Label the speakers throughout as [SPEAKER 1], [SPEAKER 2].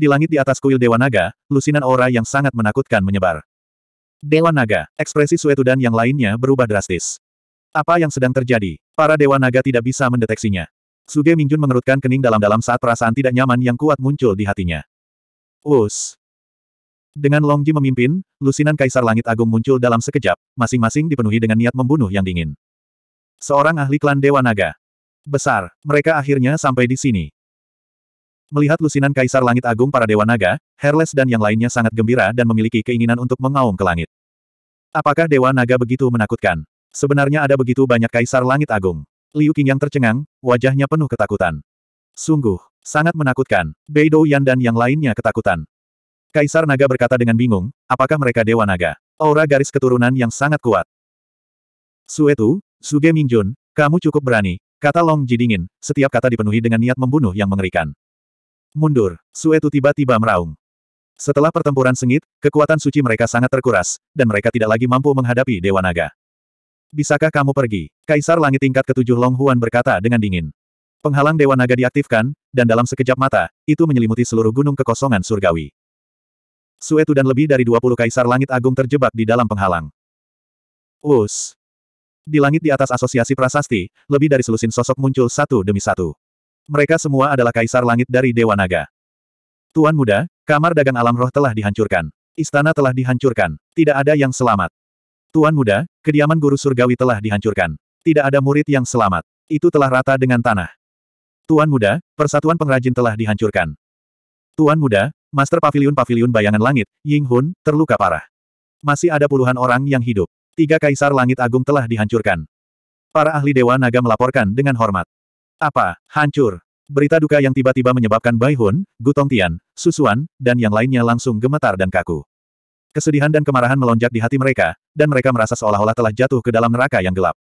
[SPEAKER 1] Di langit di atas kuil Dewa Naga, lusinan aura yang sangat menakutkan menyebar. Dewa Naga, ekspresi Suetu dan yang lainnya berubah drastis. Apa yang sedang terjadi? Para Dewa Naga tidak bisa mendeteksinya. Suge Mingjun mengerutkan kening dalam-dalam saat perasaan tidak nyaman yang kuat muncul di hatinya. Us. Dengan Longji memimpin, lusinan Kaisar Langit Agung muncul dalam sekejap, masing-masing dipenuhi dengan niat membunuh yang dingin. Seorang ahli klan Dewa Naga. Besar, mereka akhirnya sampai di sini. Melihat lusinan Kaisar Langit Agung para Dewa Naga, Herles dan yang lainnya sangat gembira dan memiliki keinginan untuk mengaum ke langit. Apakah Dewa Naga begitu menakutkan? Sebenarnya ada begitu banyak Kaisar Langit Agung. Liu yang tercengang, wajahnya penuh ketakutan. Sungguh, sangat menakutkan. Bei Yan dan yang lainnya ketakutan. Kaisar Naga berkata dengan bingung, apakah mereka Dewa Naga? Aura garis keturunan yang sangat kuat. Suetu, Suge Mingjun, kamu cukup berani, kata Long Ji dingin, setiap kata dipenuhi dengan niat membunuh yang mengerikan. Mundur. Suetu tiba-tiba meraung. Setelah pertempuran sengit, kekuatan suci mereka sangat terkuras, dan mereka tidak lagi mampu menghadapi Dewa Naga. Bisakah kamu pergi? Kaisar Langit tingkat ketujuh Long Huan berkata dengan dingin. Penghalang Dewa Naga diaktifkan, dan dalam sekejap mata, itu menyelimuti seluruh gunung kekosongan surgawi. Suetu dan lebih dari 20 kaisar langit agung terjebak di dalam penghalang. Us. Di langit di atas asosiasi prasasti, lebih dari selusin sosok muncul satu demi satu. Mereka semua adalah kaisar langit dari Dewa Naga. Tuan muda, kamar dagang alam roh telah dihancurkan. Istana telah dihancurkan. Tidak ada yang selamat. Tuan muda, kediaman guru surgawi telah dihancurkan. Tidak ada murid yang selamat. Itu telah rata dengan tanah. Tuan muda, persatuan pengrajin telah dihancurkan. Tuan muda, Master pavilion-pavilion Bayangan Langit, Ying Hun, terluka parah. Masih ada puluhan orang yang hidup. Tiga kaisar langit agung telah dihancurkan. Para ahli Dewa Naga melaporkan dengan hormat. Apa? Hancur. Berita duka yang tiba-tiba menyebabkan Bai Hun, Gutong Tian, Susuan, dan yang lainnya langsung gemetar dan kaku. Kesedihan dan kemarahan melonjak di hati mereka, dan mereka merasa seolah-olah telah jatuh ke dalam neraka yang gelap.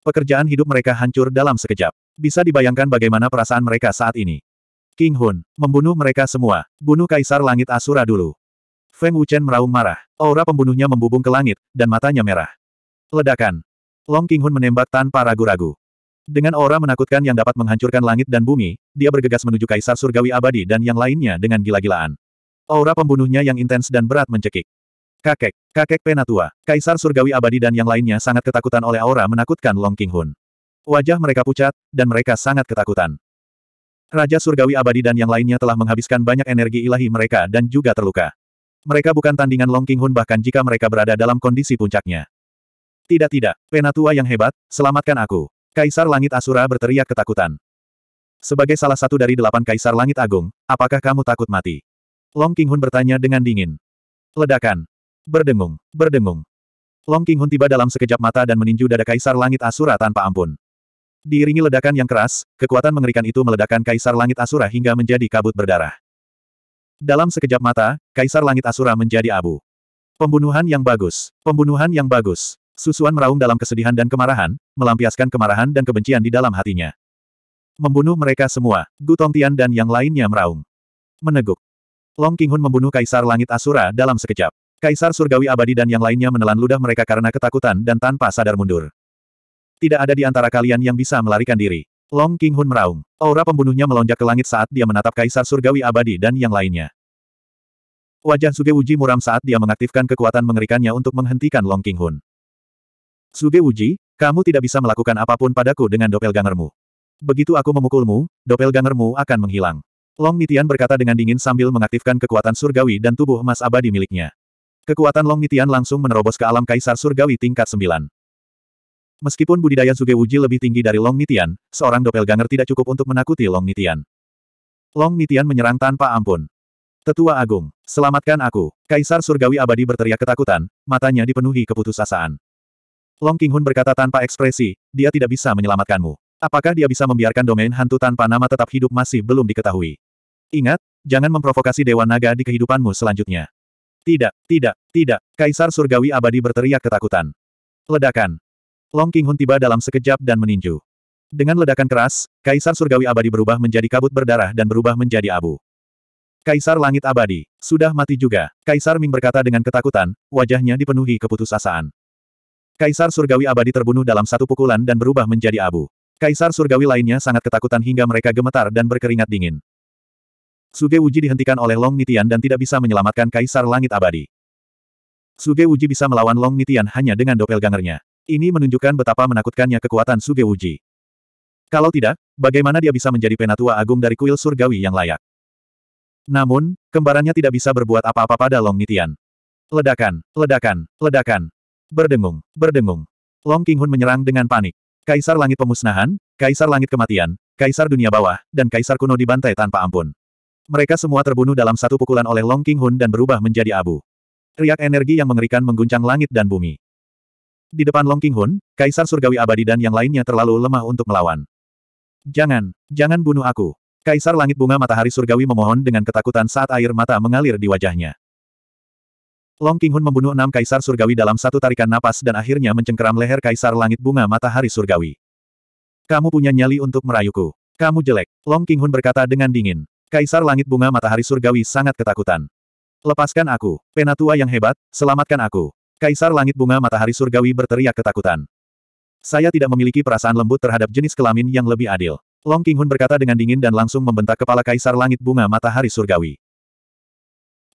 [SPEAKER 1] Pekerjaan hidup mereka hancur dalam sekejap. Bisa dibayangkan bagaimana perasaan mereka saat ini. King Hun, membunuh mereka semua, bunuh Kaisar Langit Asura dulu. Feng Wuchen meraung marah, aura pembunuhnya membubung ke langit, dan matanya merah. Ledakan. Long King Hun menembak tanpa ragu-ragu. Dengan aura menakutkan yang dapat menghancurkan langit dan bumi, dia bergegas menuju Kaisar Surgawi Abadi dan yang lainnya dengan gila-gilaan. Aura pembunuhnya yang intens dan berat mencekik. Kakek, kakek Penatua, Kaisar Surgawi Abadi dan yang lainnya sangat ketakutan oleh aura menakutkan Long King Hun. Wajah mereka pucat, dan mereka sangat ketakutan. Raja Surgawi Abadi dan yang lainnya telah menghabiskan banyak energi ilahi mereka dan juga terluka. Mereka bukan tandingan Long King Hun bahkan jika mereka berada dalam kondisi puncaknya. Tidak tidak, Penatua yang hebat, selamatkan aku. Kaisar Langit Asura berteriak ketakutan. Sebagai salah satu dari delapan Kaisar Langit Agung, apakah kamu takut mati? Long Hun bertanya dengan dingin. Ledakan. Berdengung, berdengung. Long Hun tiba dalam sekejap mata dan meninju dada Kaisar Langit Asura tanpa ampun. Diiringi ledakan yang keras, kekuatan mengerikan itu meledakkan Kaisar Langit Asura hingga menjadi kabut berdarah. Dalam sekejap mata, Kaisar Langit Asura menjadi abu. Pembunuhan yang bagus, pembunuhan yang bagus. Susuan meraung dalam kesedihan dan kemarahan, melampiaskan kemarahan dan kebencian di dalam hatinya. Membunuh mereka semua, Gutong Tian dan yang lainnya meraung. Meneguk. Long Qinghun membunuh Kaisar Langit Asura dalam sekejap. Kaisar Surgawi Abadi dan yang lainnya menelan ludah mereka karena ketakutan dan tanpa sadar mundur. Tidak ada di antara kalian yang bisa melarikan diri. Long King Hun meraung. Aura pembunuhnya melonjak ke langit saat dia menatap Kaisar Surgawi Abadi dan yang lainnya. Wajah Suge Wuji muram saat dia mengaktifkan kekuatan mengerikannya untuk menghentikan Long King Hun. Suge Wuji, kamu tidak bisa melakukan apapun padaku dengan doppelgangermu. Begitu aku memukulmu, doppelgangermu akan menghilang. Long Mitian berkata dengan dingin sambil mengaktifkan kekuatan surgawi dan tubuh emas abadi miliknya. Kekuatan Long Mitian langsung menerobos ke alam kaisar surgawi tingkat 9. Meskipun budidaya Suge Wuji lebih tinggi dari Long Mitian, seorang doppelganger tidak cukup untuk menakuti Long Mitian. Long Mitian menyerang tanpa ampun. Tetua Agung, selamatkan aku. Kaisar Surgawi Abadi berteriak ketakutan, matanya dipenuhi keputusasaan. Long King Hun berkata tanpa ekspresi, dia tidak bisa menyelamatkanmu. Apakah dia bisa membiarkan domain hantu tanpa nama tetap hidup masih belum diketahui. Ingat, jangan memprovokasi Dewa Naga di kehidupanmu selanjutnya. Tidak, tidak, tidak, Kaisar Surgawi Abadi berteriak ketakutan. Ledakan. Long King Hun tiba dalam sekejap dan meninju. Dengan ledakan keras, Kaisar Surgawi Abadi berubah menjadi kabut berdarah dan berubah menjadi abu. Kaisar Langit Abadi, sudah mati juga. Kaisar Ming berkata dengan ketakutan, wajahnya dipenuhi keputusasaan. Kaisar Surgawi abadi terbunuh dalam satu pukulan dan berubah menjadi abu. Kaisar Surgawi lainnya sangat ketakutan hingga mereka gemetar dan berkeringat dingin. Suge Uji dihentikan oleh Long Nitian dan tidak bisa menyelamatkan Kaisar Langit Abadi. Suge Uji bisa melawan Long Nitian hanya dengan doppelgangernya. Ini menunjukkan betapa menakutkannya kekuatan Suge Uji. Kalau tidak, bagaimana dia bisa menjadi penatua agung dari kuil surgawi yang layak? Namun, kembarannya tidak bisa berbuat apa-apa pada Long Nitian. Ledakan, ledakan, ledakan. Berdengung, berdengung. Long Qinghun menyerang dengan panik. Kaisar Langit Pemusnahan, Kaisar Langit Kematian, Kaisar Dunia Bawah, dan Kaisar Kuno dibantai tanpa ampun. Mereka semua terbunuh dalam satu pukulan oleh Long Qinghun dan berubah menjadi abu. Riak energi yang mengerikan mengguncang langit dan bumi. Di depan Long Qinghun, Kaisar Surgawi Abadi dan yang lainnya terlalu lemah untuk melawan. Jangan, jangan bunuh aku. Kaisar Langit Bunga Matahari Surgawi memohon dengan ketakutan saat air mata mengalir di wajahnya. Long Qinghun membunuh enam kaisar surgawi dalam satu tarikan napas dan akhirnya mencengkeram leher kaisar langit bunga matahari surgawi. Kamu punya nyali untuk merayuku. Kamu jelek. Long Qinghun berkata dengan dingin. Kaisar langit bunga matahari surgawi sangat ketakutan. Lepaskan aku, penatua yang hebat, selamatkan aku. Kaisar langit bunga matahari surgawi berteriak ketakutan. Saya tidak memiliki perasaan lembut terhadap jenis kelamin yang lebih adil. Long Qinghun berkata dengan dingin dan langsung membentak kepala kaisar langit bunga matahari surgawi.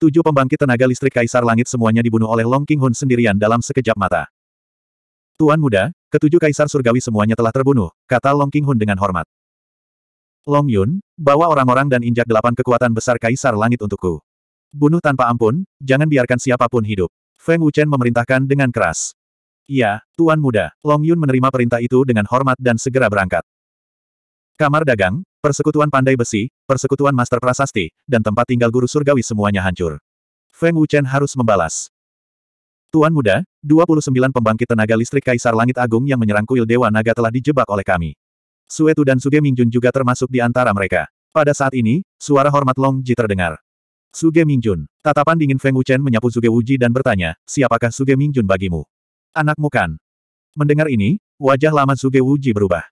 [SPEAKER 1] Tujuh pembangkit tenaga listrik Kaisar Langit semuanya dibunuh oleh Long King Hun sendirian dalam sekejap mata. Tuan muda, ketujuh Kaisar Surgawi semuanya telah terbunuh, kata Long King Hun dengan hormat. Long Yun, bawa orang-orang dan injak delapan kekuatan besar Kaisar Langit untukku. Bunuh tanpa ampun, jangan biarkan siapapun hidup. Feng Wuchen memerintahkan dengan keras. Iya, Tuan Muda, Long Yun menerima perintah itu dengan hormat dan segera berangkat. Kamar dagang, Persekutuan Pandai Besi, Persekutuan Master Prasasti, dan tempat tinggal guru surgawi semuanya hancur. Feng Wuchen harus membalas. Tuan muda, 29 pembangkit tenaga listrik Kaisar Langit Agung yang menyerang kuil Dewa Naga telah dijebak oleh kami. Suetu dan Suge Mingjun juga termasuk di antara mereka. Pada saat ini, suara hormat Long Ji terdengar. Suge Mingjun. Tatapan dingin Feng Wuchen menyapu Suge Wuji dan bertanya, siapakah Suge Mingjun bagimu? Anakmu kan? Mendengar ini, wajah lama Suge Wuji berubah.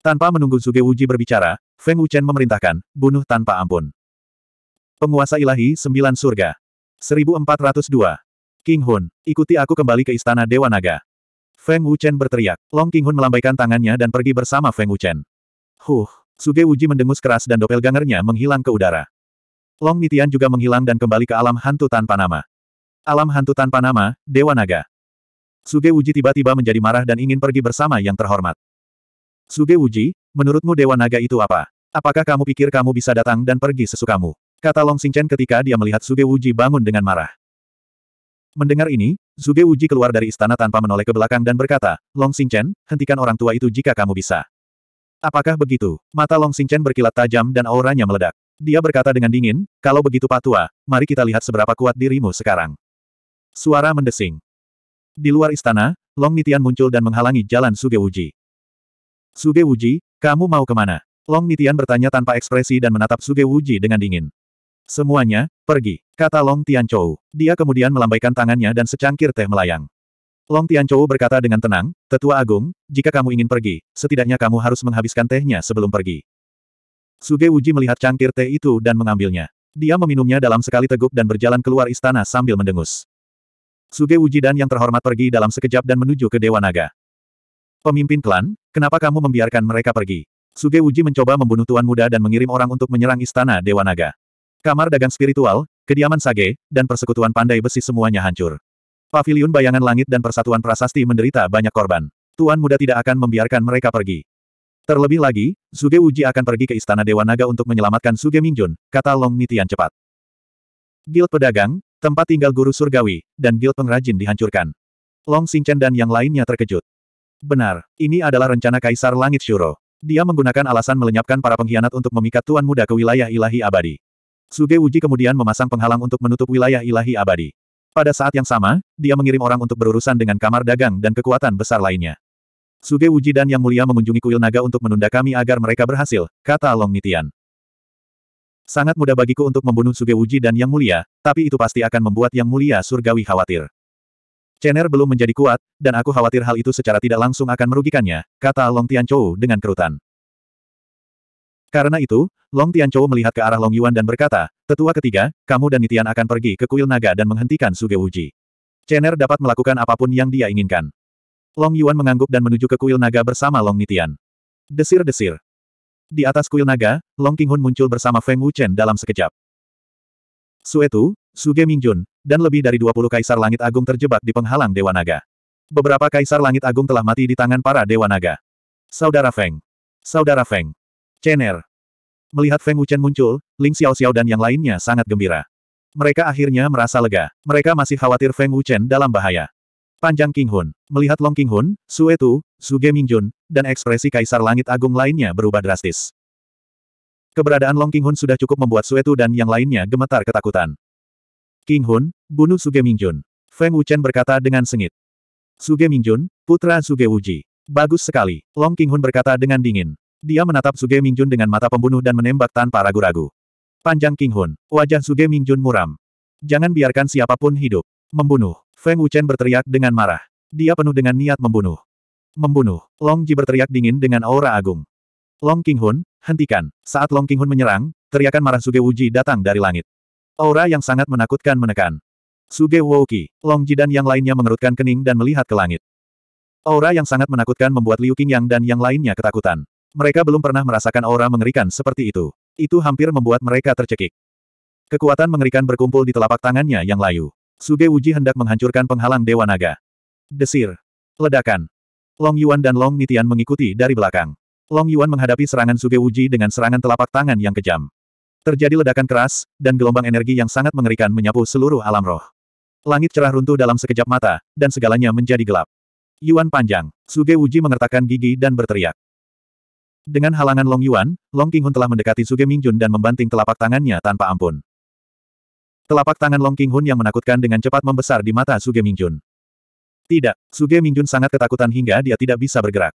[SPEAKER 1] Tanpa menunggu Zuge Wuji berbicara, Feng Wuchen memerintahkan, bunuh tanpa ampun. Penguasa ilahi sembilan surga. 1402. King Hun, ikuti aku kembali ke istana Dewa Naga. Feng Wuchen berteriak. Long King Hun melambaikan tangannya dan pergi bersama Feng Wuchen. Huh, Suge Wuji mendengus keras dan doppelgangernya menghilang ke udara. Long Nitian juga menghilang dan kembali ke alam hantu tanpa nama. Alam hantu tanpa nama, Dewa Naga. Suge Wuji tiba-tiba menjadi marah dan ingin pergi bersama yang terhormat. Suge Wuji, menurutmu Dewa Naga itu apa? Apakah kamu pikir kamu bisa datang dan pergi sesukamu? Kata Long Xingchen ketika dia melihat Suge Wuji bangun dengan marah. Mendengar ini, Suge Wuji keluar dari istana tanpa menoleh ke belakang dan berkata, Long Xingchen, hentikan orang tua itu jika kamu bisa. Apakah begitu? Mata Long Xingchen berkilat tajam dan auranya meledak. Dia berkata dengan dingin, kalau begitu patua, mari kita lihat seberapa kuat dirimu sekarang. Suara mendesing. Di luar istana, Long Nitian muncul dan menghalangi jalan Suge Wuji. Suge Wuji, kamu mau kemana? Long Nitian bertanya tanpa ekspresi dan menatap Suge Wuji dengan dingin. Semuanya, pergi, kata Long Tianchou. Dia kemudian melambaikan tangannya dan secangkir teh melayang. Long Tianchou berkata dengan tenang, Tetua Agung, jika kamu ingin pergi, setidaknya kamu harus menghabiskan tehnya sebelum pergi. Suge Wuji melihat cangkir teh itu dan mengambilnya. Dia meminumnya dalam sekali teguk dan berjalan keluar istana sambil mendengus. Suge Wuji dan yang terhormat pergi dalam sekejap dan menuju ke Dewa Naga. Pemimpin klan, kenapa kamu membiarkan mereka pergi? Suge Uji mencoba membunuh Tuan Muda dan mengirim orang untuk menyerang Istana Dewa Naga. Kamar dagang spiritual, kediaman Sage, dan persekutuan pandai besi semuanya hancur. Paviliun bayangan langit dan persatuan prasasti menderita banyak korban. Tuan Muda tidak akan membiarkan mereka pergi. Terlebih lagi, Suge Uji akan pergi ke Istana Dewa Naga untuk menyelamatkan Suge Mingjun, kata Long Nitian cepat. Guild Pedagang, tempat tinggal guru surgawi, dan guild pengrajin dihancurkan. Long Xingchen dan yang lainnya terkejut. Benar, ini adalah rencana Kaisar Langit Shuro. Dia menggunakan alasan melenyapkan para pengkhianat untuk memikat Tuan Muda ke wilayah ilahi abadi. Suge Uji kemudian memasang penghalang untuk menutup wilayah ilahi abadi. Pada saat yang sama, dia mengirim orang untuk berurusan dengan kamar dagang dan kekuatan besar lainnya. Suge Uji dan Yang Mulia mengunjungi kuil naga untuk menunda kami agar mereka berhasil, kata Long Nitian. Sangat mudah bagiku untuk membunuh Suge Uji dan Yang Mulia, tapi itu pasti akan membuat Yang Mulia Surgawi khawatir. Chener belum menjadi kuat, dan aku khawatir hal itu secara tidak langsung akan merugikannya, kata Long Tianchou dengan kerutan. Karena itu, Long Tianchou melihat ke arah Long Yuan dan berkata, Tetua ketiga, kamu dan Nitian akan pergi ke kuil naga dan menghentikan Suge Wuji. Chener dapat melakukan apapun yang dia inginkan. Long Yuan mengangguk dan menuju ke kuil naga bersama Long Nitian. Desir-desir. Di atas kuil naga, Long Qinghun muncul bersama Feng Wuchen dalam sekejap. Suetu, Suge Mingjun, dan lebih dari 20 kaisar langit agung terjebak di penghalang Dewa Naga. Beberapa kaisar langit agung telah mati di tangan para Dewa Naga. Saudara Feng. Saudara Feng. Chen'er. Melihat Feng Wuchen muncul, Ling Xiao Xiao dan yang lainnya sangat gembira. Mereka akhirnya merasa lega. Mereka masih khawatir Feng Wuchen dalam bahaya. Panjang King Hun. Melihat Long King Hun, Suetu, Suge Mingjun, dan ekspresi Kaisar Langit Agung lainnya berubah drastis. Keberadaan Long King Hun sudah cukup membuat Suetu dan yang lainnya gemetar ketakutan. King Hun, bunuh Suge Mingjun. Feng Wuchen berkata dengan sengit. Suge Mingjun, putra Suge Wuji. Bagus sekali, Long King Hun berkata dengan dingin. Dia menatap Suge Mingjun dengan mata pembunuh dan menembak tanpa ragu-ragu. Panjang King Hun. wajah Suge Mingjun muram. Jangan biarkan siapapun hidup. Membunuh, Feng Wuchen berteriak dengan marah. Dia penuh dengan niat membunuh. Membunuh, Long Ji berteriak dingin dengan aura agung. Long King Hun, hentikan. Saat Long King Hun menyerang, teriakan marah Suge Wuji datang dari langit. Aura yang sangat menakutkan menekan. Suge Wouki, Long Ji dan yang lainnya mengerutkan kening dan melihat ke langit. Aura yang sangat menakutkan membuat Liu Qingyang dan yang lainnya ketakutan. Mereka belum pernah merasakan aura mengerikan seperti itu. Itu hampir membuat mereka tercekik. Kekuatan mengerikan berkumpul di telapak tangannya yang layu. Suge Wuji hendak menghancurkan penghalang Dewa Naga. Desir. Ledakan. Long Yuan dan Long Nitian mengikuti dari belakang. Long Yuan menghadapi serangan Suge Wuji dengan serangan telapak tangan yang kejam. Terjadi ledakan keras, dan gelombang energi yang sangat mengerikan menyapu seluruh alam roh. Langit cerah runtuh dalam sekejap mata, dan segalanya menjadi gelap. Yuan panjang, Suge Wuji mengertakkan gigi dan berteriak. Dengan halangan Long Yuan, Long Qinghun telah mendekati Suge Mingjun dan membanting telapak tangannya tanpa ampun. Telapak tangan Long Qinghun yang menakutkan dengan cepat membesar di mata Suge Mingjun. Tidak, Suge Mingjun sangat ketakutan hingga dia tidak bisa bergerak.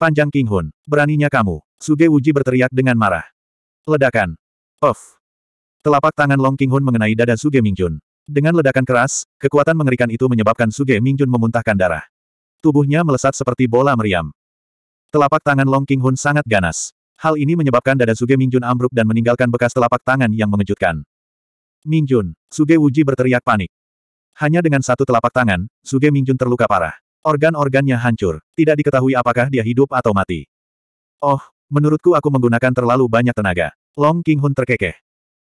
[SPEAKER 1] Panjang King Hun, beraninya kamu. Suge Wuji berteriak dengan marah. Ledakan. Of. Telapak tangan Long King Hun mengenai dada Suge Mingjun. Dengan ledakan keras, kekuatan mengerikan itu menyebabkan Suge Mingjun memuntahkan darah. Tubuhnya melesat seperti bola meriam. Telapak tangan Long King Hun sangat ganas. Hal ini menyebabkan dada Suge Mingjun ambruk dan meninggalkan bekas telapak tangan yang mengejutkan. Mingjun, Suge Wuji berteriak panik. Hanya dengan satu telapak tangan, Suge Mingjun terluka parah. Organ-organnya hancur. Tidak diketahui apakah dia hidup atau mati. Oh, menurutku aku menggunakan terlalu banyak tenaga. Long King Hun terkekeh.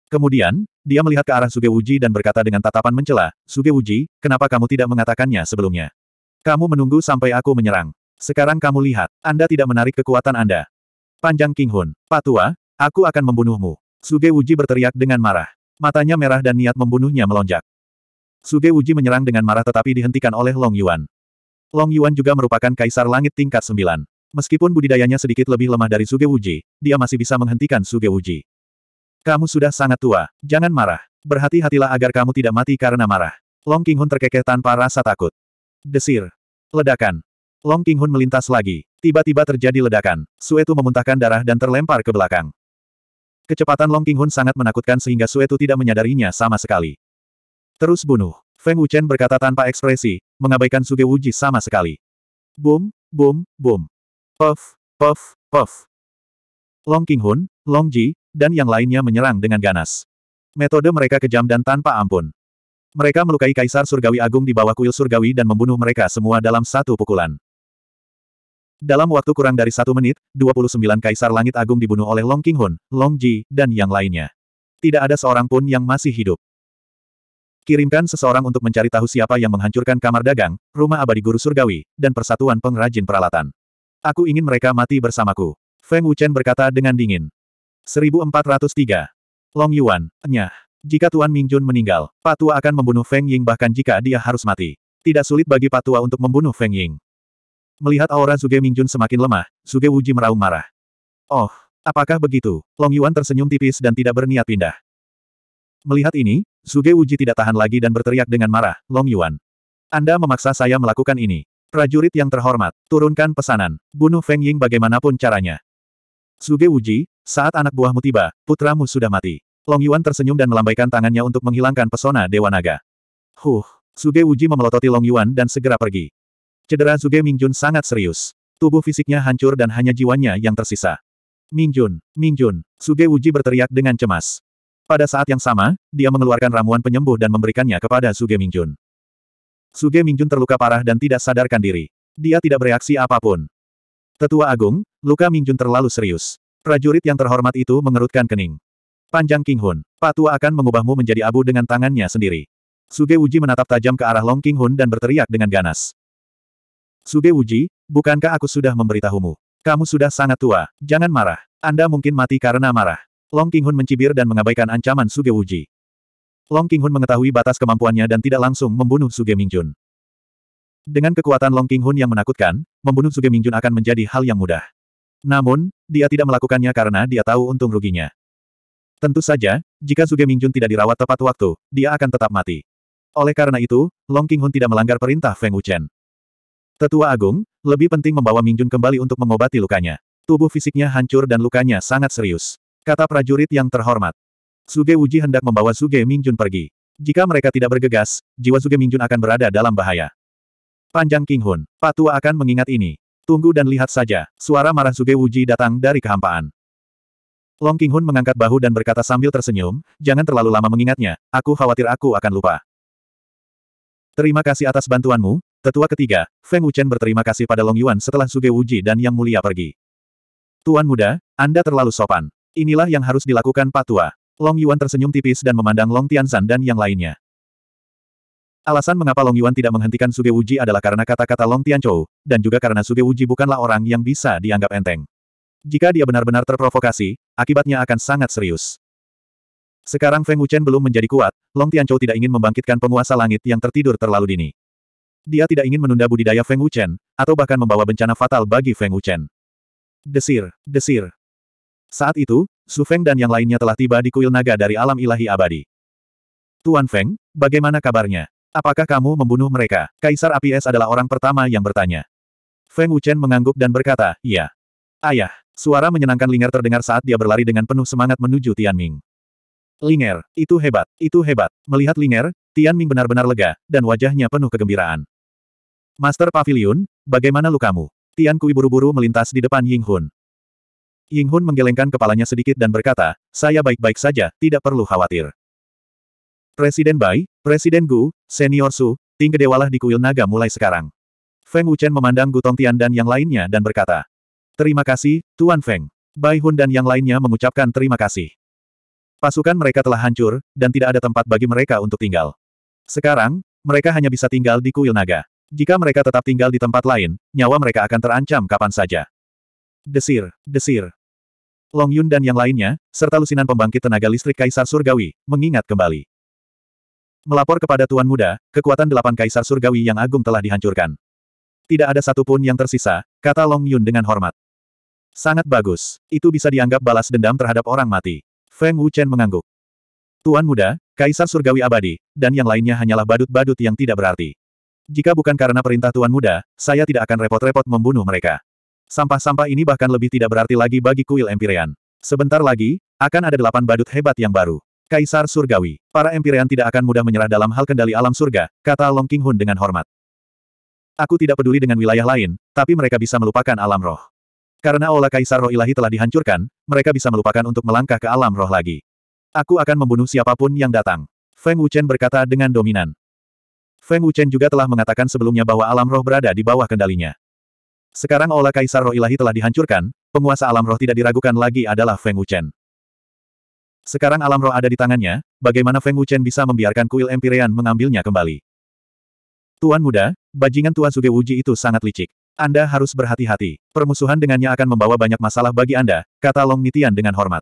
[SPEAKER 1] Kemudian, dia melihat ke arah Suge Wuji dan berkata dengan tatapan mencela, Suge Wuji, kenapa kamu tidak mengatakannya sebelumnya? Kamu menunggu sampai aku menyerang. Sekarang kamu lihat, Anda tidak menarik kekuatan Anda. Panjang King Hun, Patua, aku akan membunuhmu. Suge Wuji berteriak dengan marah. Matanya merah dan niat membunuhnya melonjak. Suge Wuji menyerang dengan marah tetapi dihentikan oleh Long Yuan. Long Yuan juga merupakan kaisar langit tingkat sembilan. Meskipun budidayanya sedikit lebih lemah dari Suge Wuji, dia masih bisa menghentikan Suge Wuji. Kamu sudah sangat tua, jangan marah. Berhati-hatilah agar kamu tidak mati karena marah. Long King Hun terkekeh tanpa rasa takut. Desir. Ledakan. Long King Hun melintas lagi. Tiba-tiba terjadi ledakan. Suetu memuntahkan darah dan terlempar ke belakang. Kecepatan Long King Hun sangat menakutkan sehingga Suetu tidak menyadarinya sama sekali. Terus bunuh. Feng Wuchen berkata tanpa ekspresi, mengabaikan Suge Wuji sama sekali. Boom, boom, boom. Puff, puff, puff. Long King Hun, Long Ji, dan yang lainnya menyerang dengan ganas. Metode mereka kejam dan tanpa ampun. Mereka melukai Kaisar Surgawi Agung di bawah kuil Surgawi dan membunuh mereka semua dalam satu pukulan. Dalam waktu kurang dari satu menit, 29 Kaisar Langit Agung dibunuh oleh Long King Hun, Long Ji, dan yang lainnya. Tidak ada seorang pun yang masih hidup. Kirimkan seseorang untuk mencari tahu siapa yang menghancurkan kamar dagang, rumah abadi guru surgawi, dan persatuan pengrajin peralatan. Aku ingin mereka mati bersamaku. Feng Wuchen berkata dengan dingin. 1403. Long Yuan, nyah. Jika Tuan Mingjun meninggal, Patua akan membunuh Feng Ying bahkan jika dia harus mati. Tidak sulit bagi Patua untuk membunuh Feng Ying. Melihat aura Zuge Mingjun semakin lemah, Zuge Wuji meraung marah. Oh, apakah begitu? Long Yuan tersenyum tipis dan tidak berniat pindah. Melihat ini, Suge Wuji tidak tahan lagi dan berteriak dengan marah, Long Yuan. Anda memaksa saya melakukan ini. Prajurit yang terhormat, turunkan pesanan, bunuh Feng Ying bagaimanapun caranya. Suge Wuji, saat anak buahmu tiba, putramu sudah mati. Long Yuan tersenyum dan melambaikan tangannya untuk menghilangkan pesona Dewa Naga. Huh, Suge Wuji memelototi Long Yuan dan segera pergi. Cedera Suge Mingjun sangat serius. Tubuh fisiknya hancur dan hanya jiwanya yang tersisa. Mingjun, Mingjun, Suge Wuji berteriak dengan cemas. Pada saat yang sama, dia mengeluarkan ramuan penyembuh dan memberikannya kepada Suge Mingjun. Suge Mingjun terluka parah dan tidak sadarkan diri. Dia tidak bereaksi apapun. Tetua Agung, luka Mingjun terlalu serius. Prajurit yang terhormat itu mengerutkan kening. Panjang King Hun, Pak Tua akan mengubahmu menjadi abu dengan tangannya sendiri. Suge Uji menatap tajam ke arah Long King Hun dan berteriak dengan ganas. Suge Uji, bukankah aku sudah memberitahumu? Kamu sudah sangat tua, jangan marah. Anda mungkin mati karena marah. Long Qinghun mencibir dan mengabaikan ancaman Suge Wuji. Long Qinghun mengetahui batas kemampuannya dan tidak langsung membunuh Suge Mingjun. Dengan kekuatan Long Qinghun yang menakutkan, membunuh Suge Mingjun akan menjadi hal yang mudah. Namun, dia tidak melakukannya karena dia tahu untung ruginya. Tentu saja, jika Suge Mingjun tidak dirawat tepat waktu, dia akan tetap mati. Oleh karena itu, Long Qinghun tidak melanggar perintah Feng Wuchen. Tetua Agung, lebih penting membawa Mingjun kembali untuk mengobati lukanya. Tubuh fisiknya hancur dan lukanya sangat serius. Kata prajurit yang terhormat. Suge Wuji hendak membawa Suge Mingjun pergi. Jika mereka tidak bergegas, jiwa Suge Mingjun akan berada dalam bahaya. Panjang King Hun, Pak tua akan mengingat ini. Tunggu dan lihat saja, suara marah Suge Wuji datang dari kehampaan. Long King Hun mengangkat bahu dan berkata sambil tersenyum, jangan terlalu lama mengingatnya, aku khawatir aku akan lupa. Terima kasih atas bantuanmu, tetua ketiga, Feng Wuchen berterima kasih pada Long Yuan setelah Suge Wuji dan Yang Mulia pergi. Tuan muda, Anda terlalu sopan. Inilah yang harus dilakukan Patua. Long Yuan tersenyum tipis dan memandang Long Tianzan dan yang lainnya. Alasan mengapa Long Yuan tidak menghentikan Suge Wuji adalah karena kata-kata Long Tianchou, dan juga karena Suge Wuji bukanlah orang yang bisa dianggap enteng. Jika dia benar-benar terprovokasi, akibatnya akan sangat serius. Sekarang Feng Wuchen belum menjadi kuat, Long Tianchou tidak ingin membangkitkan penguasa langit yang tertidur terlalu dini. Dia tidak ingin menunda budidaya Feng Wuchen, atau bahkan membawa bencana fatal bagi Feng Wuchen. Desir, desir, saat itu, Su Feng dan yang lainnya telah tiba di kuil naga dari alam ilahi abadi. Tuan Feng, bagaimana kabarnya? Apakah kamu membunuh mereka? Kaisar Api Es adalah orang pertama yang bertanya. Feng Wuchen mengangguk dan berkata, iya. Ayah, suara menyenangkan Linger terdengar saat dia berlari dengan penuh semangat menuju Tian Ming. Linger, itu hebat, itu hebat. Melihat Linger, Ming benar-benar lega, dan wajahnya penuh kegembiraan. Master Pavilion, bagaimana lukamu? Tian Kui buru-buru melintas di depan Ying Hun. Ying Hun menggelengkan kepalanya sedikit dan berkata, saya baik-baik saja, tidak perlu khawatir. Presiden Bai, Presiden Gu, Senior Su, ting kedewalah di kuil naga mulai sekarang. Feng Wuchen memandang Gu Tongtian dan yang lainnya dan berkata, Terima kasih, Tuan Feng. Bai Hun dan yang lainnya mengucapkan terima kasih. Pasukan mereka telah hancur, dan tidak ada tempat bagi mereka untuk tinggal. Sekarang, mereka hanya bisa tinggal di kuil naga. Jika mereka tetap tinggal di tempat lain, nyawa mereka akan terancam kapan saja. Desir, desir, Long Yun dan yang lainnya, serta lusinan pembangkit tenaga listrik Kaisar Surgawi, mengingat kembali. Melapor kepada Tuan Muda, kekuatan delapan Kaisar Surgawi yang agung telah dihancurkan. Tidak ada satupun yang tersisa, kata Long Yun dengan hormat. Sangat bagus, itu bisa dianggap balas dendam terhadap orang mati. Feng Wuchen mengangguk. Tuan Muda, Kaisar Surgawi abadi, dan yang lainnya hanyalah badut-badut yang tidak berarti. Jika bukan karena perintah Tuan Muda, saya tidak akan repot-repot membunuh mereka. Sampah-sampah ini bahkan lebih tidak berarti lagi bagi kuil Empyrean. Sebentar lagi, akan ada delapan badut hebat yang baru. Kaisar Surgawi, para Empyrean tidak akan mudah menyerah dalam hal kendali alam surga, kata Long King Hun dengan hormat. Aku tidak peduli dengan wilayah lain, tapi mereka bisa melupakan alam roh. Karena olah Kaisar Roh Ilahi telah dihancurkan, mereka bisa melupakan untuk melangkah ke alam roh lagi. Aku akan membunuh siapapun yang datang. Feng Wuchen berkata dengan dominan. Feng Wuchen juga telah mengatakan sebelumnya bahwa alam roh berada di bawah kendalinya. Sekarang olah Kaisar Roh Ilahi telah dihancurkan, penguasa alam roh tidak diragukan lagi adalah Feng Wuchen. Sekarang alam roh ada di tangannya, bagaimana Feng Wuchen bisa membiarkan kuil Empyrean mengambilnya kembali? Tuan muda, bajingan Tuan Suge Wuji itu sangat licik. Anda harus berhati-hati. Permusuhan dengannya akan membawa banyak masalah bagi Anda, kata Long Nitian dengan hormat.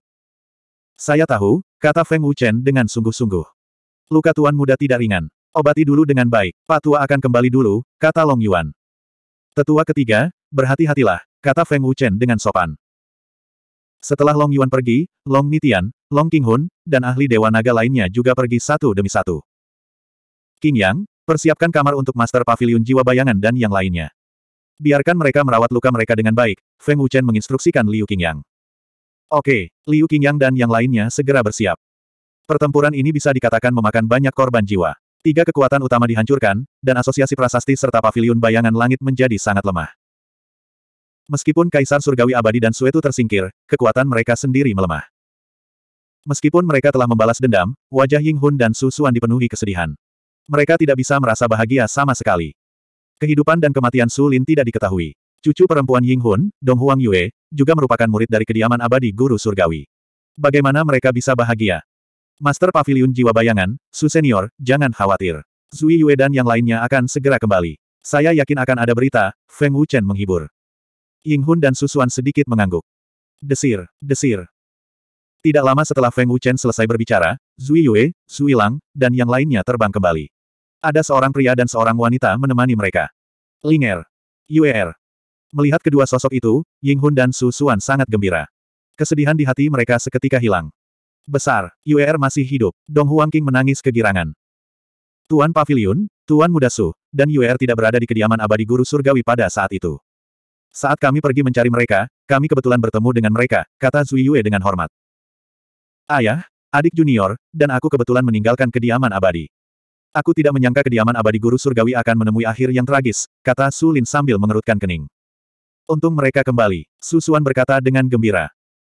[SPEAKER 1] Saya tahu, kata Feng Wuchen dengan sungguh-sungguh. Luka Tuan muda tidak ringan. Obati dulu dengan baik. Pak Tua akan kembali dulu, kata Long Yuan. Tetua ketiga, berhati-hatilah, kata Feng Wuchen dengan sopan. Setelah Long Yuan pergi, Long Nitian, Long Qinghun, dan ahli Dewa Naga lainnya juga pergi satu demi satu. King Yang, persiapkan kamar untuk Master Pavilion Jiwa Bayangan dan yang lainnya. Biarkan mereka merawat luka mereka dengan baik, Feng Wuchen menginstruksikan Liu King Yang. Oke, Liu King Yang dan yang lainnya segera bersiap. Pertempuran ini bisa dikatakan memakan banyak korban jiwa. Tiga kekuatan utama dihancurkan, dan asosiasi prasasti serta pavilion bayangan langit menjadi sangat lemah. Meskipun Kaisar Surgawi Abadi dan Suetu tersingkir, kekuatan mereka sendiri melemah. Meskipun mereka telah membalas dendam, wajah Ying Hun dan Su Suan dipenuhi kesedihan. Mereka tidak bisa merasa bahagia sama sekali. Kehidupan dan kematian Su Lin tidak diketahui. Cucu perempuan Ying Hun, Dong Huang Yue, juga merupakan murid dari kediaman abadi guru surgawi. Bagaimana mereka bisa bahagia? Master Pavilion Jiwa Bayangan, Su Senior, jangan khawatir. Zui Yue dan yang lainnya akan segera kembali. Saya yakin akan ada berita, Feng Wuchen menghibur. Ying Hun dan Susuan sedikit mengangguk. Desir, desir. Tidak lama setelah Feng Wuchen selesai berbicara, Zui Yue, Zui Lang, dan yang lainnya terbang kembali. Ada seorang pria dan seorang wanita menemani mereka. Linger. Yuer. Er. Melihat kedua sosok itu, Ying Hun dan Su Xuan sangat gembira. Kesedihan di hati mereka seketika hilang. Besar, Yuer masih hidup. Dong Huang King menangis kegirangan. Tuan Pavilion, Tuan Muda Su, dan Yuer tidak berada di kediaman abadi guru surgawi pada saat itu. Saat kami pergi mencari mereka, kami kebetulan bertemu dengan mereka, kata Zui Yue dengan hormat. Ayah, adik junior, dan aku kebetulan meninggalkan kediaman abadi. Aku tidak menyangka kediaman abadi guru surgawi akan menemui akhir yang tragis, kata Su Lin sambil mengerutkan kening. Untung mereka kembali, Susuan berkata dengan gembira.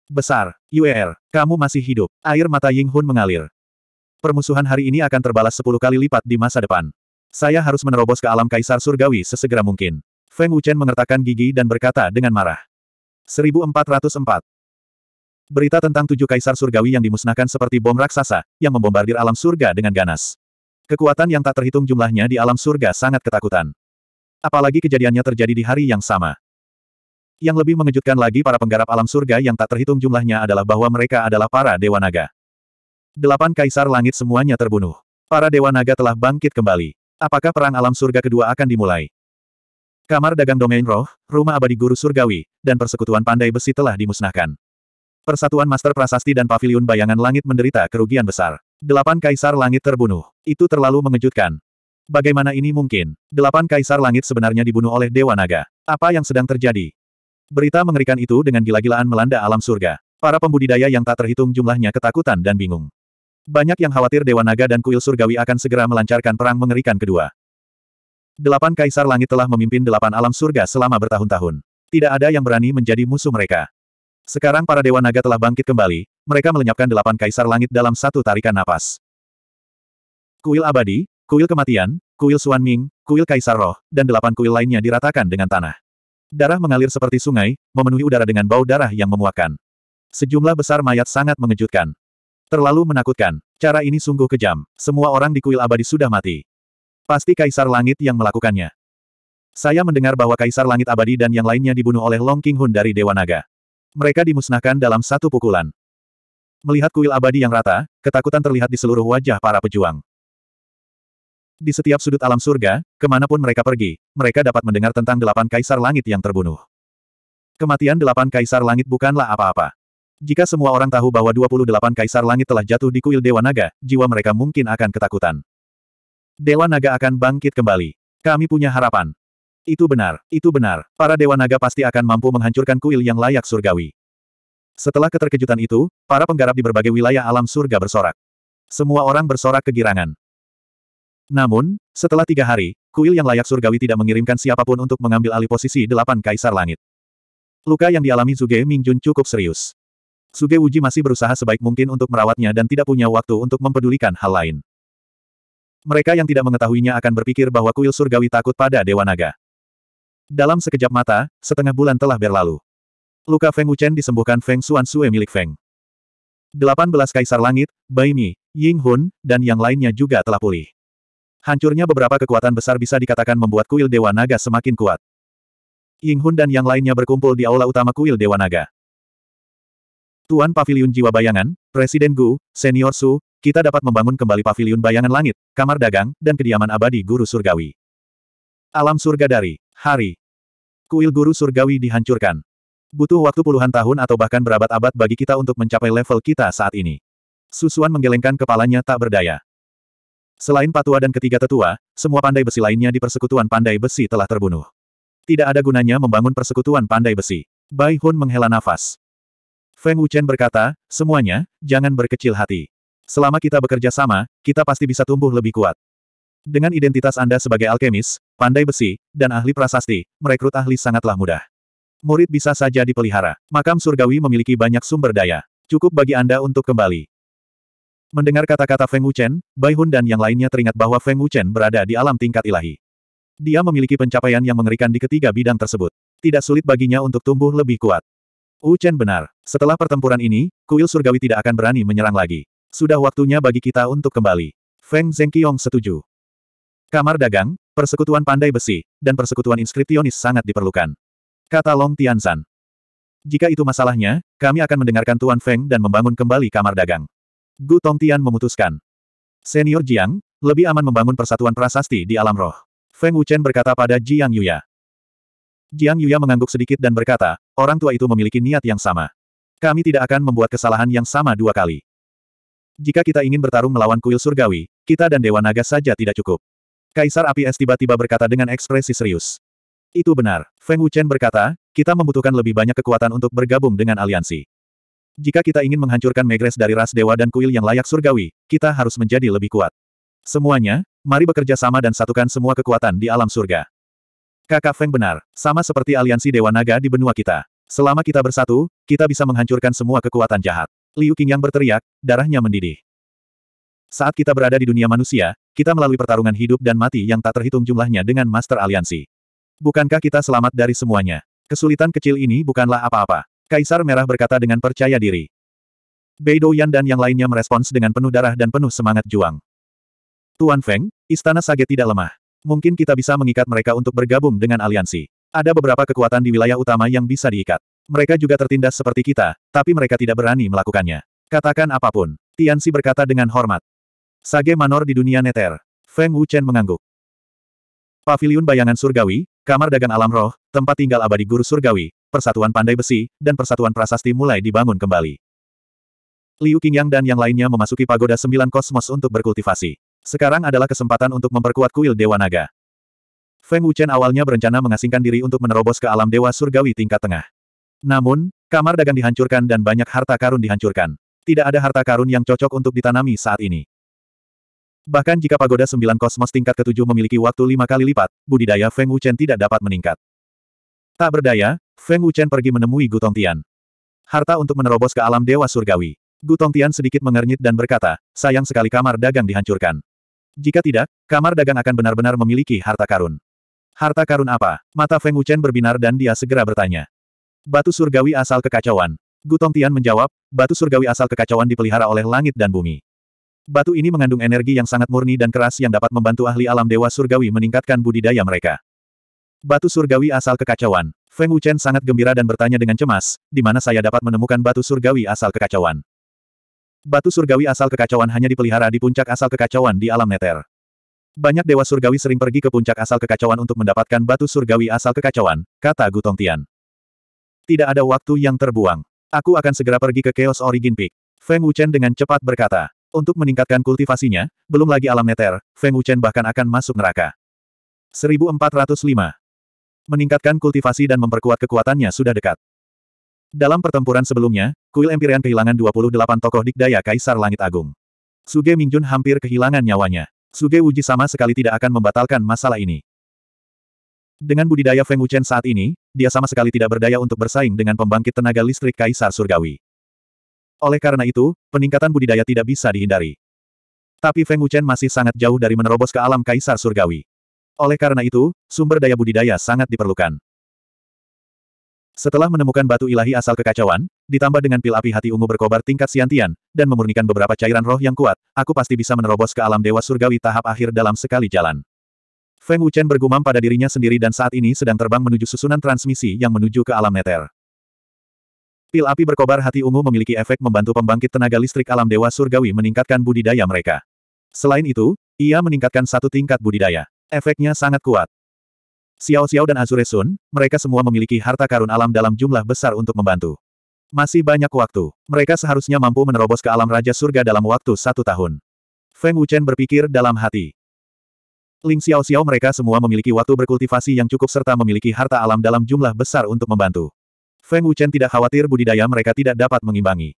[SPEAKER 1] Besar, Yuer, kamu masih hidup. Air mata Ying Hun mengalir. Permusuhan hari ini akan terbalas sepuluh kali lipat di masa depan. Saya harus menerobos ke alam kaisar surgawi sesegera mungkin. Feng Wuchen mengertakkan gigi dan berkata dengan marah. 1404 Berita tentang tujuh kaisar surgawi yang dimusnahkan seperti bom raksasa, yang membombardir alam surga dengan ganas. Kekuatan yang tak terhitung jumlahnya di alam surga sangat ketakutan. Apalagi kejadiannya terjadi di hari yang sama. Yang lebih mengejutkan lagi para penggarap alam surga yang tak terhitung jumlahnya adalah bahwa mereka adalah para Dewa Naga. Delapan kaisar langit semuanya terbunuh. Para Dewa Naga telah bangkit kembali. Apakah perang alam surga kedua akan dimulai? Kamar dagang domain roh, rumah abadi guru surgawi, dan persekutuan pandai besi telah dimusnahkan. Persatuan Master Prasasti dan Paviliun Bayangan Langit menderita kerugian besar. Delapan kaisar langit terbunuh. Itu terlalu mengejutkan. Bagaimana ini mungkin? Delapan kaisar langit sebenarnya dibunuh oleh Dewa Naga. Apa yang sedang terjadi? Berita mengerikan itu dengan gila-gilaan melanda alam surga. Para pembudidaya yang tak terhitung jumlahnya ketakutan dan bingung. Banyak yang khawatir Dewa Naga dan Kuil Surgawi akan segera melancarkan perang mengerikan kedua. Delapan Kaisar Langit telah memimpin delapan alam surga selama bertahun-tahun. Tidak ada yang berani menjadi musuh mereka. Sekarang para Dewa Naga telah bangkit kembali, mereka melenyapkan delapan Kaisar Langit dalam satu tarikan napas. Kuil Abadi, Kuil Kematian, Kuil Suan Ming, Kuil Kaisar Roh, dan delapan kuil lainnya diratakan dengan tanah. Darah mengalir seperti sungai, memenuhi udara dengan bau darah yang memuakan. Sejumlah besar mayat sangat mengejutkan. Terlalu menakutkan. Cara ini sungguh kejam. Semua orang di kuil abadi sudah mati. Pasti Kaisar Langit yang melakukannya. Saya mendengar bahwa Kaisar Langit abadi dan yang lainnya dibunuh oleh Long King Hun dari Dewa Naga. Mereka dimusnahkan dalam satu pukulan. Melihat kuil abadi yang rata, ketakutan terlihat di seluruh wajah para pejuang. Di setiap sudut alam surga, kemanapun mereka pergi, mereka dapat mendengar tentang delapan kaisar langit yang terbunuh. Kematian delapan kaisar langit bukanlah apa-apa. Jika semua orang tahu bahwa 28 kaisar langit telah jatuh di kuil Dewa Naga, jiwa mereka mungkin akan ketakutan. Dewa Naga akan bangkit kembali. Kami punya harapan. Itu benar, itu benar. Para Dewa Naga pasti akan mampu menghancurkan kuil yang layak surgawi. Setelah keterkejutan itu, para penggarap di berbagai wilayah alam surga bersorak. Semua orang bersorak kegirangan. Namun, setelah tiga hari, kuil yang layak surgawi tidak mengirimkan siapapun untuk mengambil alih posisi delapan kaisar langit. Luka yang dialami Zuge Mingjun cukup serius. Zuge Wuji masih berusaha sebaik mungkin untuk merawatnya dan tidak punya waktu untuk mempedulikan hal lain. Mereka yang tidak mengetahuinya akan berpikir bahwa kuil surgawi takut pada Dewa Naga. Dalam sekejap mata, setengah bulan telah berlalu. Luka Feng Wuchen disembuhkan Feng Xuan Sue milik Feng. Delapan belas Kaisar Langit, Bai Mi, Ying Hun, dan yang lainnya juga telah pulih. Hancurnya beberapa kekuatan besar bisa dikatakan membuat kuil Dewa Naga semakin kuat. Ying Hun dan yang lainnya berkumpul di aula utama kuil Dewa Naga. Tuan Paviliun Jiwa Bayangan, Presiden Gu, Senior Su, kita dapat membangun kembali Paviliun Bayangan Langit, Kamar Dagang, dan Kediaman Abadi Guru Surgawi. Alam surga dari hari. Kuil Guru Surgawi dihancurkan. Butuh waktu puluhan tahun atau bahkan berabad-abad bagi kita untuk mencapai level kita saat ini. Susuan menggelengkan kepalanya tak berdaya. Selain Patua dan ketiga tetua, semua pandai besi lainnya di persekutuan pandai besi telah terbunuh. Tidak ada gunanya membangun persekutuan pandai besi. Bai Hun menghela nafas. Feng Wuchen berkata, semuanya, jangan berkecil hati. Selama kita bekerja sama, kita pasti bisa tumbuh lebih kuat. Dengan identitas Anda sebagai alkemis, pandai besi, dan ahli prasasti, merekrut ahli sangatlah mudah. Murid bisa saja dipelihara. Makam surgawi memiliki banyak sumber daya. Cukup bagi Anda untuk kembali. Mendengar kata-kata Feng Wuchen, Bai Hun dan yang lainnya teringat bahwa Feng Wuchen berada di alam tingkat ilahi. Dia memiliki pencapaian yang mengerikan di ketiga bidang tersebut. Tidak sulit baginya untuk tumbuh lebih kuat. Wuchen benar. Setelah pertempuran ini, kuil surgawi tidak akan berani menyerang lagi. Sudah waktunya bagi kita untuk kembali. Feng Zhengqiong setuju. Kamar dagang, persekutuan pandai besi, dan persekutuan inskriptionis sangat diperlukan. Kata Long Tianzan. Jika itu masalahnya, kami akan mendengarkan Tuan Feng dan membangun kembali kamar dagang. Gu Tongtian memutuskan. Senior Jiang, lebih aman membangun persatuan prasasti di alam roh. Feng Wuchen berkata pada Jiang Yuya. Jiang Yuya mengangguk sedikit dan berkata, orang tua itu memiliki niat yang sama. Kami tidak akan membuat kesalahan yang sama dua kali. Jika kita ingin bertarung melawan kuil surgawi, kita dan Dewa Naga saja tidak cukup. Kaisar Api Es tiba-tiba berkata dengan ekspresi serius. Itu benar, Feng Wuchen berkata, kita membutuhkan lebih banyak kekuatan untuk bergabung dengan aliansi. Jika kita ingin menghancurkan Megres dari ras dewa dan kuil yang layak surgawi, kita harus menjadi lebih kuat. Semuanya, mari bekerja sama dan satukan semua kekuatan di alam surga. Kakak Feng benar, sama seperti aliansi Dewa Naga di benua kita. Selama kita bersatu, kita bisa menghancurkan semua kekuatan jahat. Liu Qing yang berteriak, darahnya mendidih. Saat kita berada di dunia manusia, kita melalui pertarungan hidup dan mati yang tak terhitung jumlahnya dengan Master Aliansi. Bukankah kita selamat dari semuanya? Kesulitan kecil ini bukanlah apa-apa. Kaisar Merah berkata dengan percaya diri. Beidou Yan dan yang lainnya merespons dengan penuh darah dan penuh semangat juang. Tuan Feng, Istana Sage tidak lemah. Mungkin kita bisa mengikat mereka untuk bergabung dengan aliansi. Ada beberapa kekuatan di wilayah utama yang bisa diikat. Mereka juga tertindas seperti kita, tapi mereka tidak berani melakukannya. Katakan apapun. Tian Si berkata dengan hormat. Sage Manor di dunia neter. Feng Wuchen mengangguk. Paviliun bayangan surgawi, kamar dagang alam roh, tempat tinggal abadi guru surgawi, Persatuan Pandai Besi, dan Persatuan Prasasti mulai dibangun kembali. Liu Qingyang dan yang lainnya memasuki pagoda sembilan kosmos untuk berkultivasi. Sekarang adalah kesempatan untuk memperkuat kuil Dewa Naga. Feng Wuchen awalnya berencana mengasingkan diri untuk menerobos ke alam Dewa Surgawi tingkat tengah. Namun, kamar dagang dihancurkan dan banyak harta karun dihancurkan. Tidak ada harta karun yang cocok untuk ditanami saat ini. Bahkan jika pagoda sembilan kosmos tingkat ketujuh memiliki waktu lima kali lipat, budidaya Feng Wuchen tidak dapat meningkat. Tak berdaya, Feng Wuchen pergi menemui Gutong Tian. Harta untuk menerobos ke alam dewa surgawi. Gutong Tian sedikit mengernyit dan berkata, sayang sekali kamar dagang dihancurkan. Jika tidak, kamar dagang akan benar-benar memiliki harta karun. Harta karun apa? Mata Feng Wuchen berbinar dan dia segera bertanya. Batu surgawi asal kekacauan. Gutong Tian menjawab, batu surgawi asal kekacauan dipelihara oleh langit dan bumi. Batu ini mengandung energi yang sangat murni dan keras yang dapat membantu ahli alam dewa surgawi meningkatkan budidaya mereka. Batu surgawi asal kekacauan. Feng Wuchen sangat gembira dan bertanya dengan cemas, di mana saya dapat menemukan batu surgawi asal kekacauan. Batu surgawi asal kekacauan hanya dipelihara di puncak asal kekacauan di alam neter. Banyak dewa surgawi sering pergi ke puncak asal kekacauan untuk mendapatkan batu surgawi asal kekacauan, kata Gutong Tian. Tidak ada waktu yang terbuang. Aku akan segera pergi ke Chaos Origin Peak. Feng Wuchen dengan cepat berkata. Untuk meningkatkan kultivasinya, belum lagi alam neter, Feng Wuchen bahkan akan masuk neraka. 1405. Meningkatkan kultivasi dan memperkuat kekuatannya sudah dekat. Dalam pertempuran sebelumnya, kuil Empyrean kehilangan 28 tokoh dikdaya Kaisar Langit Agung. Suge Mingjun hampir kehilangan nyawanya. Suge Wuji sama sekali tidak akan membatalkan masalah ini. Dengan budidaya Feng Wuchen saat ini, dia sama sekali tidak berdaya untuk bersaing dengan pembangkit tenaga listrik Kaisar Surgawi. Oleh karena itu, peningkatan budidaya tidak bisa dihindari. Tapi Feng Wuchen masih sangat jauh dari menerobos ke alam Kaisar Surgawi. Oleh karena itu, sumber daya budidaya sangat diperlukan. Setelah menemukan batu ilahi asal kekacauan, ditambah dengan pil api hati ungu berkobar tingkat siantian, dan memurnikan beberapa cairan roh yang kuat, aku pasti bisa menerobos ke alam dewa surgawi tahap akhir dalam sekali jalan. Feng Wuchen bergumam pada dirinya sendiri dan saat ini sedang terbang menuju susunan transmisi yang menuju ke alam neter. Pil api berkobar hati ungu memiliki efek membantu pembangkit tenaga listrik alam dewa surgawi meningkatkan budidaya mereka. Selain itu, ia meningkatkan satu tingkat budidaya. Efeknya sangat kuat. Xiao Xiao dan Azure Sun, mereka semua memiliki harta karun alam dalam jumlah besar untuk membantu. Masih banyak waktu. Mereka seharusnya mampu menerobos ke alam Raja Surga dalam waktu satu tahun. Feng Wuchen berpikir dalam hati. Ling Xiao Xiao mereka semua memiliki waktu berkultivasi yang cukup serta memiliki harta alam dalam jumlah besar untuk membantu. Feng Wuchen tidak khawatir budidaya mereka tidak dapat mengimbangi.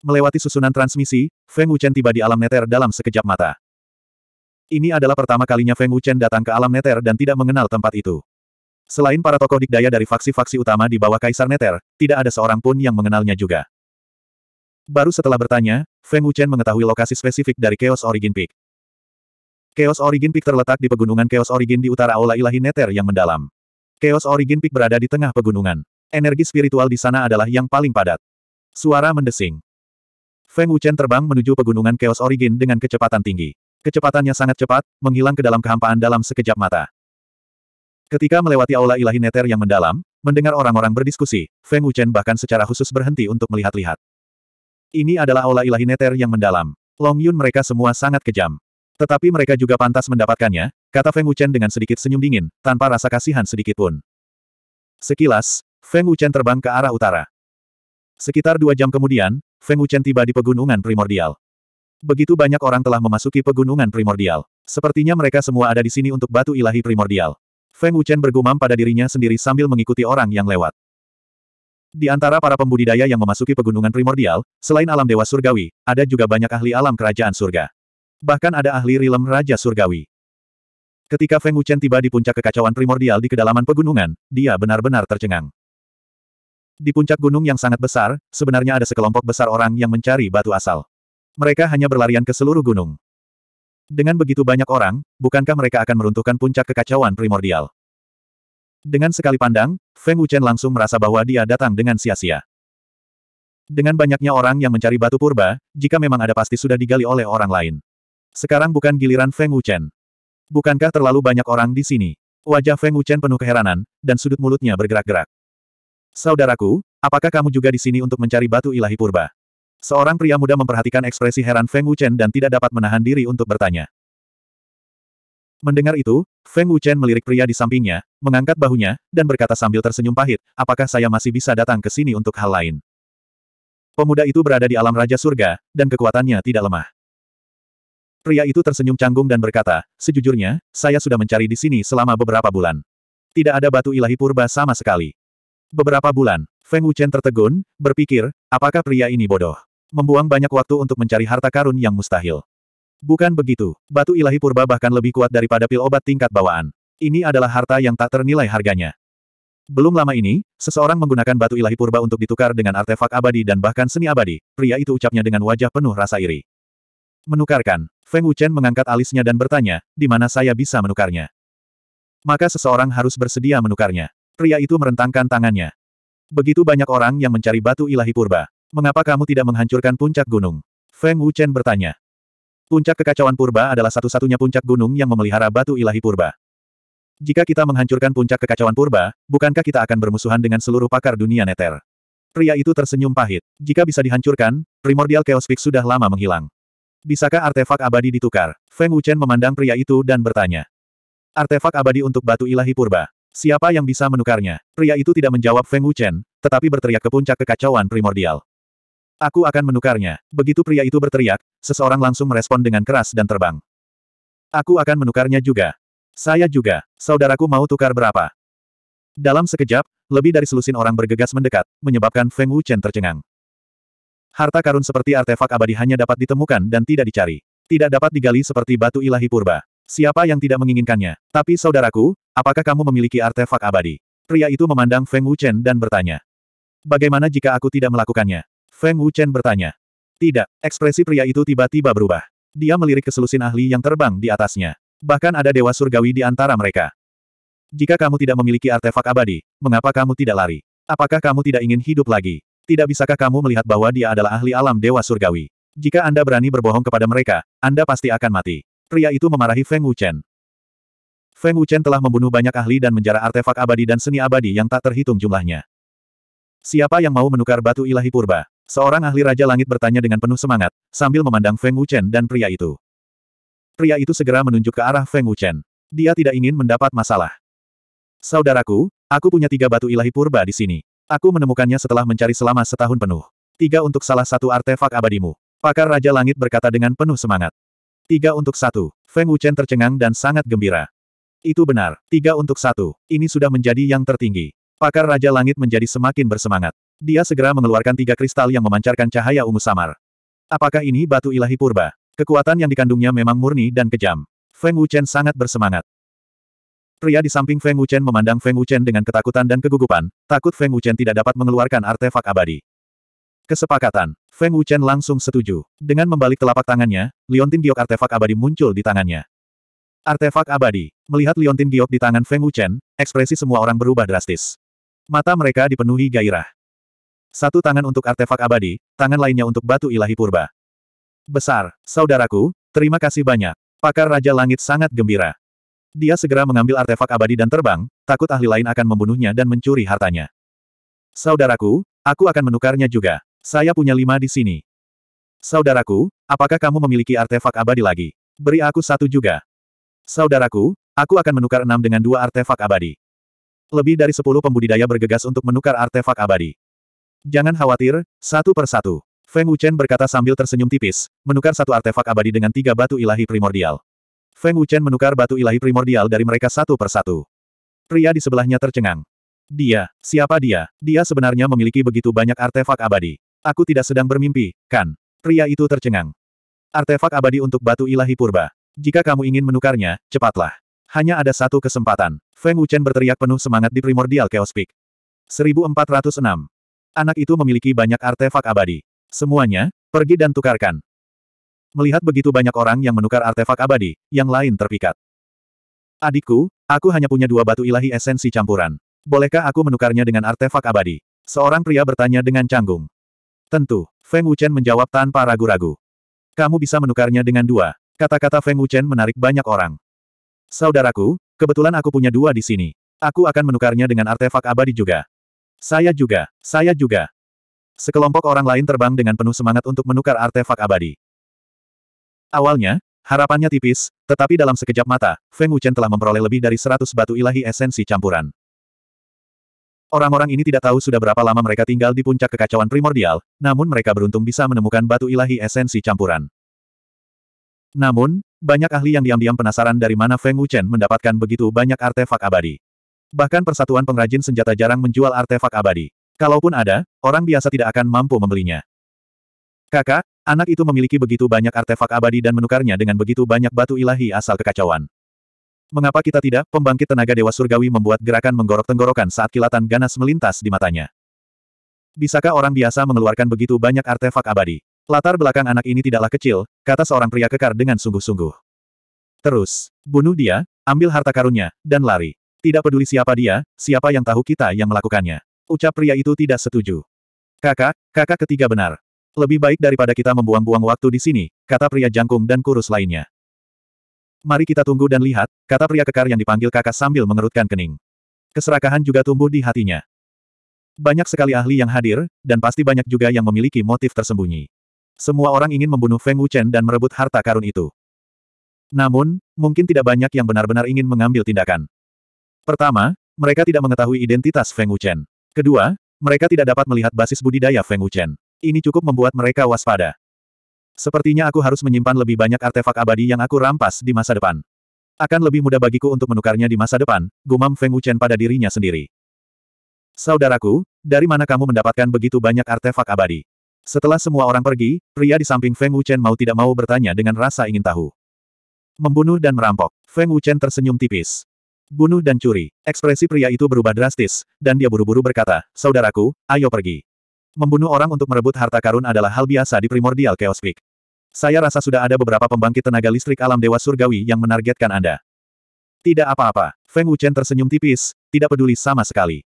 [SPEAKER 1] Melewati susunan transmisi, Feng Wuchen tiba di alam neter dalam sekejap mata. Ini adalah pertama kalinya Feng Wuchen datang ke alam neter dan tidak mengenal tempat itu. Selain para tokoh dikdaya dari faksi-faksi utama di bawah Kaisar Neter, tidak ada seorang pun yang mengenalnya juga. Baru setelah bertanya, Feng Wuchen mengetahui lokasi spesifik dari Chaos Origin Peak. Chaos Origin Peak terletak di pegunungan Chaos Origin di utara Aula Ilahi Neter yang mendalam. Chaos Origin Peak berada di tengah pegunungan. Energi spiritual di sana adalah yang paling padat. Suara mendesing. Feng Wuchen terbang menuju pegunungan Chaos Origin dengan kecepatan tinggi. Kecepatannya sangat cepat, menghilang ke dalam kehampaan dalam sekejap mata. Ketika melewati aula ilahi neter yang mendalam, mendengar orang-orang berdiskusi, Feng Wuchen bahkan secara khusus berhenti untuk melihat-lihat. Ini adalah aula ilahi neter yang mendalam. Long Yun mereka semua sangat kejam. Tetapi mereka juga pantas mendapatkannya, kata Feng Wuchen dengan sedikit senyum dingin, tanpa rasa kasihan sedikit pun. Sekilas, Feng Wuchen terbang ke arah utara. Sekitar dua jam kemudian, Feng Wuchen tiba di pegunungan primordial. Begitu banyak orang telah memasuki pegunungan primordial. Sepertinya mereka semua ada di sini untuk batu ilahi primordial. Feng Wuchen bergumam pada dirinya sendiri sambil mengikuti orang yang lewat. Di antara para pembudidaya yang memasuki pegunungan primordial, selain alam dewa surgawi, ada juga banyak ahli alam kerajaan surga. Bahkan ada ahli rilem raja surgawi. Ketika Feng Wuchen tiba di puncak kekacauan primordial di kedalaman pegunungan, dia benar-benar tercengang. Di puncak gunung yang sangat besar, sebenarnya ada sekelompok besar orang yang mencari batu asal. Mereka hanya berlarian ke seluruh gunung. Dengan begitu banyak orang, bukankah mereka akan meruntuhkan puncak kekacauan primordial? Dengan sekali pandang, Feng Wuchen langsung merasa bahwa dia datang dengan sia-sia. Dengan banyaknya orang yang mencari batu purba, jika memang ada pasti sudah digali oleh orang lain. Sekarang bukan giliran Feng Wuchen. Bukankah terlalu banyak orang di sini? Wajah Feng Wuchen penuh keheranan, dan sudut mulutnya bergerak-gerak. Saudaraku, apakah kamu juga di sini untuk mencari batu ilahi purba? Seorang pria muda memperhatikan ekspresi heran Feng Wuchen dan tidak dapat menahan diri untuk bertanya. Mendengar itu, Feng Wuchen melirik pria di sampingnya, mengangkat bahunya, dan berkata sambil tersenyum pahit, apakah saya masih bisa datang ke sini untuk hal lain? Pemuda itu berada di alam Raja Surga, dan kekuatannya tidak lemah. Pria itu tersenyum canggung dan berkata, sejujurnya, saya sudah mencari di sini selama beberapa bulan. Tidak ada batu ilahi purba sama sekali. Beberapa bulan, Feng Wuchen tertegun, berpikir, apakah pria ini bodoh? Membuang banyak waktu untuk mencari harta karun yang mustahil. Bukan begitu, batu ilahi purba bahkan lebih kuat daripada pil obat tingkat bawaan. Ini adalah harta yang tak ternilai harganya. Belum lama ini, seseorang menggunakan batu ilahi purba untuk ditukar dengan artefak abadi dan bahkan seni abadi, pria itu ucapnya dengan wajah penuh rasa iri. Menukarkan, Feng Wuchen mengangkat alisnya dan bertanya, di mana saya bisa menukarnya? Maka seseorang harus bersedia menukarnya. Pria itu merentangkan tangannya. Begitu banyak orang yang mencari batu ilahi purba. Mengapa kamu tidak menghancurkan puncak gunung? Feng Wuchen bertanya. Puncak kekacauan purba adalah satu-satunya puncak gunung yang memelihara batu ilahi purba. Jika kita menghancurkan puncak kekacauan purba, bukankah kita akan bermusuhan dengan seluruh pakar dunia neter? Pria itu tersenyum pahit. Jika bisa dihancurkan, primordial chaos peak sudah lama menghilang. Bisakah artefak abadi ditukar? Feng Wuchen memandang pria itu dan bertanya. Artefak abadi untuk batu ilahi purba. Siapa yang bisa menukarnya? Pria itu tidak menjawab Feng Wuchen, tetapi berteriak ke puncak kekacauan primordial. Aku akan menukarnya. Begitu pria itu berteriak, seseorang langsung merespon dengan keras dan terbang. Aku akan menukarnya juga. Saya juga. Saudaraku mau tukar berapa? Dalam sekejap, lebih dari selusin orang bergegas mendekat, menyebabkan Feng Wuchen tercengang. Harta karun seperti artefak abadi hanya dapat ditemukan dan tidak dicari. Tidak dapat digali seperti batu ilahi purba. Siapa yang tidak menginginkannya? Tapi saudaraku, apakah kamu memiliki artefak abadi? Pria itu memandang Feng Wuchen dan bertanya. Bagaimana jika aku tidak melakukannya? Feng Wuchen bertanya. Tidak, ekspresi pria itu tiba-tiba berubah. Dia melirik ke ahli yang terbang di atasnya. Bahkan ada dewa surgawi di antara mereka. Jika kamu tidak memiliki artefak abadi, mengapa kamu tidak lari? Apakah kamu tidak ingin hidup lagi? Tidak bisakah kamu melihat bahwa dia adalah ahli alam dewa surgawi? Jika Anda berani berbohong kepada mereka, Anda pasti akan mati. Pria itu memarahi Feng Wuchen. Feng Wuchen telah membunuh banyak ahli dan menjara artefak abadi dan seni abadi yang tak terhitung jumlahnya. Siapa yang mau menukar batu ilahi purba? Seorang ahli Raja Langit bertanya dengan penuh semangat, sambil memandang Feng Wuchen dan pria itu. Pria itu segera menunjuk ke arah Feng Wuchen. Dia tidak ingin mendapat masalah. Saudaraku, aku punya tiga batu ilahi purba di sini. Aku menemukannya setelah mencari selama setahun penuh. Tiga untuk salah satu artefak abadimu. Pakar Raja Langit berkata dengan penuh semangat. Tiga untuk satu. Feng Wuchen tercengang dan sangat gembira. Itu benar, tiga untuk satu. Ini sudah menjadi yang tertinggi. Pakar Raja Langit menjadi semakin bersemangat. Dia segera mengeluarkan tiga kristal yang memancarkan cahaya ungu samar. Apakah ini batu ilahi purba? Kekuatan yang dikandungnya memang murni dan kejam. Feng Wuchen sangat bersemangat. Pria di samping Feng Wuchen memandang Feng Wuchen dengan ketakutan dan kegugupan, takut Feng Wuchen tidak dapat mengeluarkan artefak abadi. Kesepakatan. Feng Wuchen langsung setuju. Dengan membalik telapak tangannya, Liontin Giok artefak abadi muncul di tangannya. Artefak abadi. Melihat Liontin Giok di tangan Feng Wuchen, ekspresi semua orang berubah drastis. Mata mereka dipenuhi gairah. Satu tangan untuk artefak abadi, tangan lainnya untuk batu ilahi purba. Besar, saudaraku, terima kasih banyak. Pakar Raja Langit sangat gembira. Dia segera mengambil artefak abadi dan terbang, takut ahli lain akan membunuhnya dan mencuri hartanya. Saudaraku, aku akan menukarnya juga. Saya punya lima di sini. Saudaraku, apakah kamu memiliki artefak abadi lagi? Beri aku satu juga. Saudaraku, aku akan menukar enam dengan dua artefak abadi. Lebih dari sepuluh pembudidaya bergegas untuk menukar artefak abadi. Jangan khawatir, satu persatu. Feng Wuchen berkata sambil tersenyum tipis, menukar satu artefak abadi dengan tiga batu ilahi primordial. Feng Wuchen menukar batu ilahi primordial dari mereka satu persatu. Pria di sebelahnya tercengang. Dia, siapa dia? Dia sebenarnya memiliki begitu banyak artefak abadi. Aku tidak sedang bermimpi, kan? Pria itu tercengang. Artefak abadi untuk batu ilahi purba. Jika kamu ingin menukarnya, cepatlah. Hanya ada satu kesempatan. Feng Wuchen berteriak penuh semangat di primordial Chaos Peak. 1406. Anak itu memiliki banyak artefak abadi. Semuanya, pergi dan tukarkan. Melihat begitu banyak orang yang menukar artefak abadi, yang lain terpikat. Adikku, aku hanya punya dua batu ilahi esensi campuran. Bolehkah aku menukarnya dengan artefak abadi? Seorang pria bertanya dengan canggung. Tentu, Feng Wuchen menjawab tanpa ragu-ragu. Kamu bisa menukarnya dengan dua. Kata-kata Feng Wuchen menarik banyak orang. Saudaraku, kebetulan aku punya dua di sini. Aku akan menukarnya dengan artefak abadi juga. Saya juga, saya juga. Sekelompok orang lain terbang dengan penuh semangat untuk menukar artefak abadi. Awalnya, harapannya tipis, tetapi dalam sekejap mata, Feng Wuchen telah memperoleh lebih dari seratus batu ilahi esensi campuran. Orang-orang ini tidak tahu sudah berapa lama mereka tinggal di puncak kekacauan primordial, namun mereka beruntung bisa menemukan batu ilahi esensi campuran. Namun, banyak ahli yang diam-diam penasaran dari mana Feng Wuchen mendapatkan begitu banyak artefak abadi. Bahkan persatuan pengrajin senjata jarang menjual artefak abadi. Kalaupun ada, orang biasa tidak akan mampu membelinya. Kakak, anak itu memiliki begitu banyak artefak abadi dan menukarnya dengan begitu banyak batu ilahi asal kekacauan. Mengapa kita tidak, pembangkit tenaga Dewa Surgawi membuat gerakan menggorok tenggorokan saat kilatan ganas melintas di matanya. Bisakah orang biasa mengeluarkan begitu banyak artefak abadi? Latar belakang anak ini tidaklah kecil, kata seorang pria kekar dengan sungguh-sungguh. Terus, bunuh dia, ambil harta karunnya, dan lari. Tidak peduli siapa dia, siapa yang tahu kita yang melakukannya. Ucap pria itu tidak setuju. Kakak, kakak ketiga benar. Lebih baik daripada kita membuang-buang waktu di sini, kata pria jangkung dan kurus lainnya. Mari kita tunggu dan lihat, kata pria kekar yang dipanggil kakak sambil mengerutkan kening. Keserakahan juga tumbuh di hatinya. Banyak sekali ahli yang hadir, dan pasti banyak juga yang memiliki motif tersembunyi. Semua orang ingin membunuh Feng Wuchen dan merebut harta karun itu. Namun, mungkin tidak banyak yang benar-benar ingin mengambil tindakan. Pertama, mereka tidak mengetahui identitas Feng Wuchen. Kedua, mereka tidak dapat melihat basis budidaya Feng Wuchen. Ini cukup membuat mereka waspada. Sepertinya aku harus menyimpan lebih banyak artefak abadi yang aku rampas di masa depan. Akan lebih mudah bagiku untuk menukarnya di masa depan, gumam Feng Wuchen pada dirinya sendiri. Saudaraku, dari mana kamu mendapatkan begitu banyak artefak abadi? Setelah semua orang pergi, pria di samping Feng Wuchen mau tidak mau bertanya dengan rasa ingin tahu. Membunuh dan merampok, Feng Wuchen tersenyum tipis. Bunuh dan curi. Ekspresi pria itu berubah drastis, dan dia buru-buru berkata, Saudaraku, ayo pergi. Membunuh orang untuk merebut harta karun adalah hal biasa di primordial Chaos Peak. Saya rasa sudah ada beberapa pembangkit tenaga listrik alam dewa surgawi yang menargetkan Anda. Tidak apa-apa. Feng Wuchen tersenyum tipis, tidak peduli sama sekali.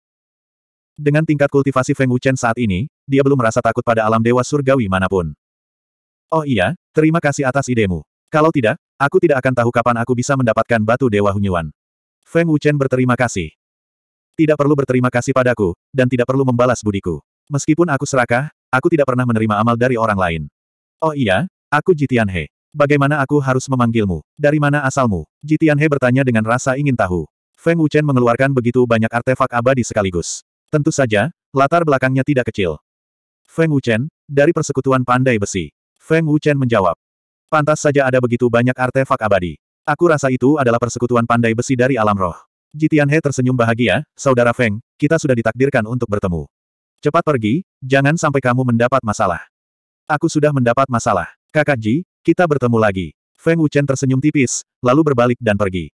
[SPEAKER 1] Dengan tingkat kultivasi Feng Wuchen saat ini, dia belum merasa takut pada alam dewa surgawi manapun. Oh iya, terima kasih atas idemu. Kalau tidak, aku tidak akan tahu kapan aku bisa mendapatkan batu dewa Hunyuan. Feng Wuchen berterima kasih. Tidak perlu berterima kasih padaku, dan tidak perlu membalas budiku. Meskipun aku serakah, aku tidak pernah menerima amal dari orang lain. Oh iya, aku Jitian He. Bagaimana aku harus memanggilmu? Dari mana asalmu? Jitian He bertanya dengan rasa ingin tahu. Feng Wuchen mengeluarkan begitu banyak artefak abadi sekaligus. Tentu saja, latar belakangnya tidak kecil. Feng Wuchen, dari persekutuan pandai besi. Feng Wuchen menjawab. Pantas saja ada begitu banyak artefak abadi. Aku rasa itu adalah persekutuan pandai besi dari alam roh. Jitian He tersenyum bahagia, Saudara Feng, kita sudah ditakdirkan untuk bertemu. Cepat pergi, jangan sampai kamu mendapat masalah. Aku sudah mendapat masalah. Kakak Ji, kita bertemu lagi. Feng Wuchen tersenyum tipis, lalu berbalik dan pergi.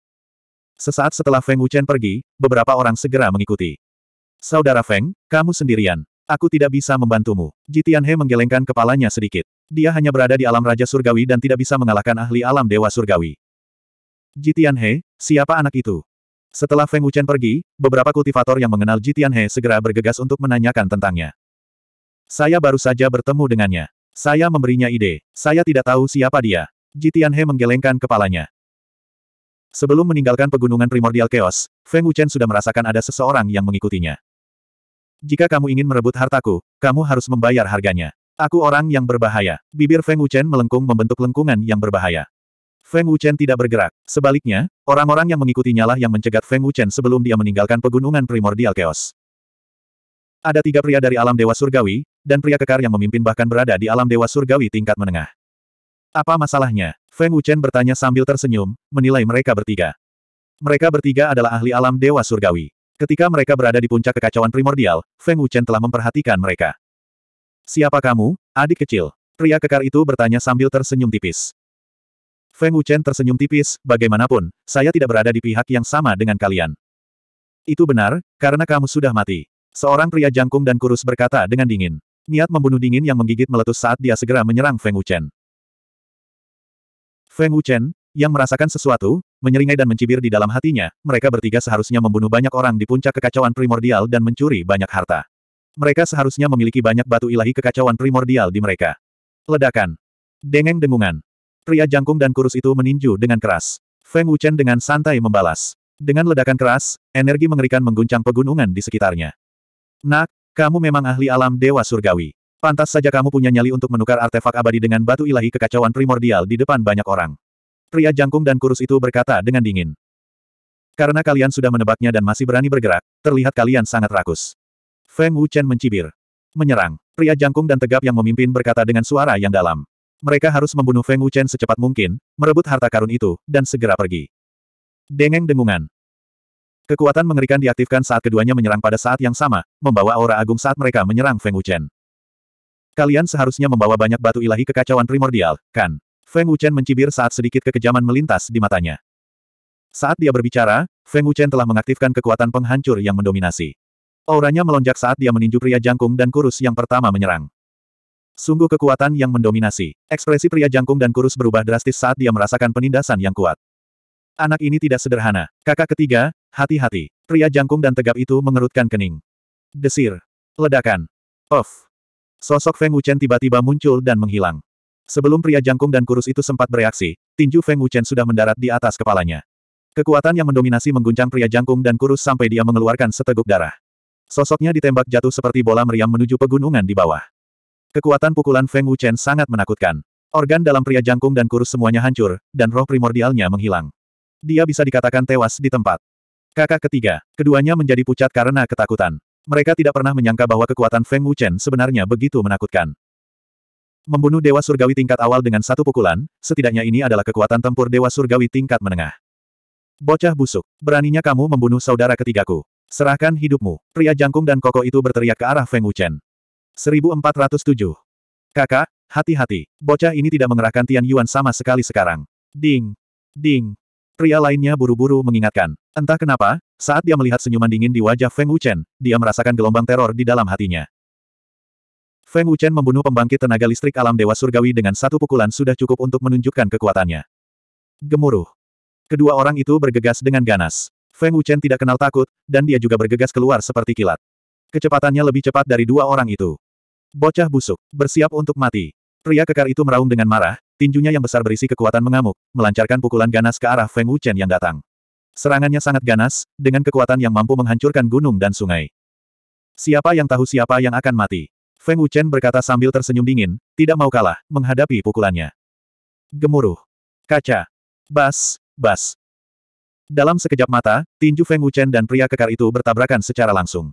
[SPEAKER 1] Sesaat setelah Feng Wuchen pergi, beberapa orang segera mengikuti. Saudara Feng, kamu sendirian. Aku tidak bisa membantumu. Jitian He menggelengkan kepalanya sedikit. Dia hanya berada di alam Raja Surgawi dan tidak bisa mengalahkan ahli alam Dewa Surgawi. Jitian He, siapa anak itu? Setelah Feng Wuchen pergi, beberapa kultivator yang mengenal Jitian He segera bergegas untuk menanyakan tentangnya. Saya baru saja bertemu dengannya. Saya memberinya ide. Saya tidak tahu siapa dia. Jitian He menggelengkan kepalanya. Sebelum meninggalkan pegunungan primordial chaos, Feng Wuchen sudah merasakan ada seseorang yang mengikutinya. Jika kamu ingin merebut hartaku, kamu harus membayar harganya. Aku orang yang berbahaya. Bibir Feng Wuchen melengkung membentuk lengkungan yang berbahaya. Feng Wuchen tidak bergerak. Sebaliknya, orang-orang yang mengikutinya lah yang mencegat Feng Wuchen sebelum dia meninggalkan pegunungan primordial chaos. Ada tiga pria dari alam dewa surgawi, dan pria kekar yang memimpin bahkan berada di alam dewa surgawi tingkat menengah. Apa masalahnya? Feng Wuchen bertanya sambil tersenyum, menilai mereka bertiga. Mereka bertiga adalah ahli alam dewa surgawi. Ketika mereka berada di puncak kekacauan primordial, Feng Wuchen telah memperhatikan mereka. Siapa kamu, adik kecil? Pria kekar itu bertanya sambil tersenyum tipis. Feng Wuchen tersenyum tipis, bagaimanapun, saya tidak berada di pihak yang sama dengan kalian. Itu benar, karena kamu sudah mati. Seorang pria jangkung dan kurus berkata dengan dingin. Niat membunuh dingin yang menggigit meletus saat dia segera menyerang Feng Wuchen. Feng Wuchen, yang merasakan sesuatu, menyeringai dan mencibir di dalam hatinya, mereka bertiga seharusnya membunuh banyak orang di puncak kekacauan primordial dan mencuri banyak harta. Mereka seharusnya memiliki banyak batu ilahi kekacauan primordial di mereka. Ledakan. Dengeng dengungan. Pria jangkung dan kurus itu meninju dengan keras. Feng Wuchen dengan santai membalas. Dengan ledakan keras, energi mengerikan mengguncang pegunungan di sekitarnya. Nak, kamu memang ahli alam Dewa Surgawi. Pantas saja kamu punya nyali untuk menukar artefak abadi dengan batu ilahi kekacauan primordial di depan banyak orang. Pria jangkung dan kurus itu berkata dengan dingin. Karena kalian sudah menebaknya dan masih berani bergerak, terlihat kalian sangat rakus. Feng Wuchen mencibir. Menyerang. Pria jangkung dan tegap yang memimpin berkata dengan suara yang dalam. Mereka harus membunuh Feng Wuchen secepat mungkin, merebut harta karun itu, dan segera pergi. Dengeng dengungan. Kekuatan mengerikan diaktifkan saat keduanya menyerang pada saat yang sama, membawa aura agung saat mereka menyerang Feng Wuchen. Kalian seharusnya membawa banyak batu ilahi kekacauan primordial, kan? Feng Wuchen mencibir saat sedikit kekejaman melintas di matanya. Saat dia berbicara, Feng Wuchen telah mengaktifkan kekuatan penghancur yang mendominasi. Auranya melonjak saat dia meninju pria jangkung dan kurus yang pertama menyerang. Sungguh kekuatan yang mendominasi. Ekspresi pria jangkung dan kurus berubah drastis saat dia merasakan penindasan yang kuat. Anak ini tidak sederhana. Kakak ketiga, hati-hati. Pria jangkung dan tegap itu mengerutkan kening. Desir. Ledakan. of. Sosok Feng Wuchen tiba-tiba muncul dan menghilang. Sebelum pria jangkung dan kurus itu sempat bereaksi, tinju Feng Wuchen sudah mendarat di atas kepalanya. Kekuatan yang mendominasi mengguncang pria jangkung dan kurus sampai dia mengeluarkan seteguk darah. Sosoknya ditembak jatuh seperti bola meriam menuju pegunungan di bawah. Kekuatan pukulan Feng Wuchen sangat menakutkan. Organ dalam pria jangkung dan kurus semuanya hancur, dan roh primordialnya menghilang. Dia bisa dikatakan tewas di tempat. Kakak ketiga, keduanya menjadi pucat karena ketakutan. Mereka tidak pernah menyangka bahwa kekuatan Feng Wuchen sebenarnya begitu menakutkan. Membunuh Dewa Surgawi tingkat awal dengan satu pukulan, setidaknya ini adalah kekuatan tempur Dewa Surgawi tingkat menengah. Bocah busuk, beraninya kamu membunuh saudara ketigaku. Serahkan hidupmu. Pria jangkung dan koko itu berteriak ke arah Feng Wuchen. 1407. Kakak, hati-hati, bocah ini tidak mengerahkan Tian Yuan sama sekali sekarang. Ding! Ding! Pria lainnya buru-buru mengingatkan. Entah kenapa, saat dia melihat senyuman dingin di wajah Feng Wuchen, dia merasakan gelombang teror di dalam hatinya. Feng Wuchen membunuh pembangkit tenaga listrik alam Dewa Surgawi dengan satu pukulan sudah cukup untuk menunjukkan kekuatannya. Gemuruh. Kedua orang itu bergegas dengan ganas. Feng Wuchen tidak kenal takut, dan dia juga bergegas keluar seperti kilat. Kecepatannya lebih cepat dari dua orang itu. Bocah busuk, bersiap untuk mati. Pria kekar itu meraung dengan marah, tinjunya yang besar berisi kekuatan mengamuk, melancarkan pukulan ganas ke arah Feng Wuchen yang datang. Serangannya sangat ganas, dengan kekuatan yang mampu menghancurkan gunung dan sungai. Siapa yang tahu siapa yang akan mati? Feng Wuchen berkata sambil tersenyum dingin, tidak mau kalah, menghadapi pukulannya. Gemuruh. Kaca. Bas, bas. Dalam sekejap mata, tinju Feng Wuchen dan pria kekar itu bertabrakan secara langsung.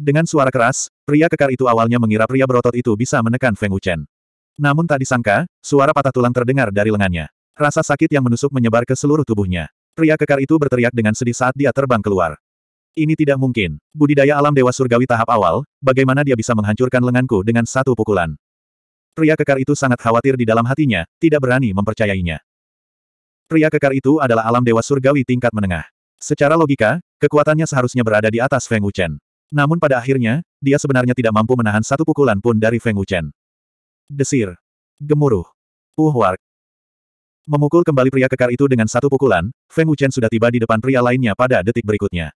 [SPEAKER 1] Dengan suara keras, pria kekar itu awalnya mengira pria berotot itu bisa menekan Feng Wuchen. Namun tak disangka, suara patah tulang terdengar dari lengannya. Rasa sakit yang menusuk menyebar ke seluruh tubuhnya. Pria kekar itu berteriak dengan sedih saat dia terbang keluar. Ini tidak mungkin. Budidaya alam Dewa Surgawi tahap awal, bagaimana dia bisa menghancurkan lenganku dengan satu pukulan? Pria kekar itu sangat khawatir di dalam hatinya, tidak berani mempercayainya. Pria kekar itu adalah alam Dewa Surgawi tingkat menengah. Secara logika, kekuatannya seharusnya berada di atas Feng Wuchen. Namun pada akhirnya, dia sebenarnya tidak mampu menahan satu pukulan pun dari Feng Wuchen. Desir. Gemuruh. Uhwark. Memukul kembali pria kekar itu dengan satu pukulan, Feng Wuchen sudah tiba di depan pria lainnya pada detik berikutnya.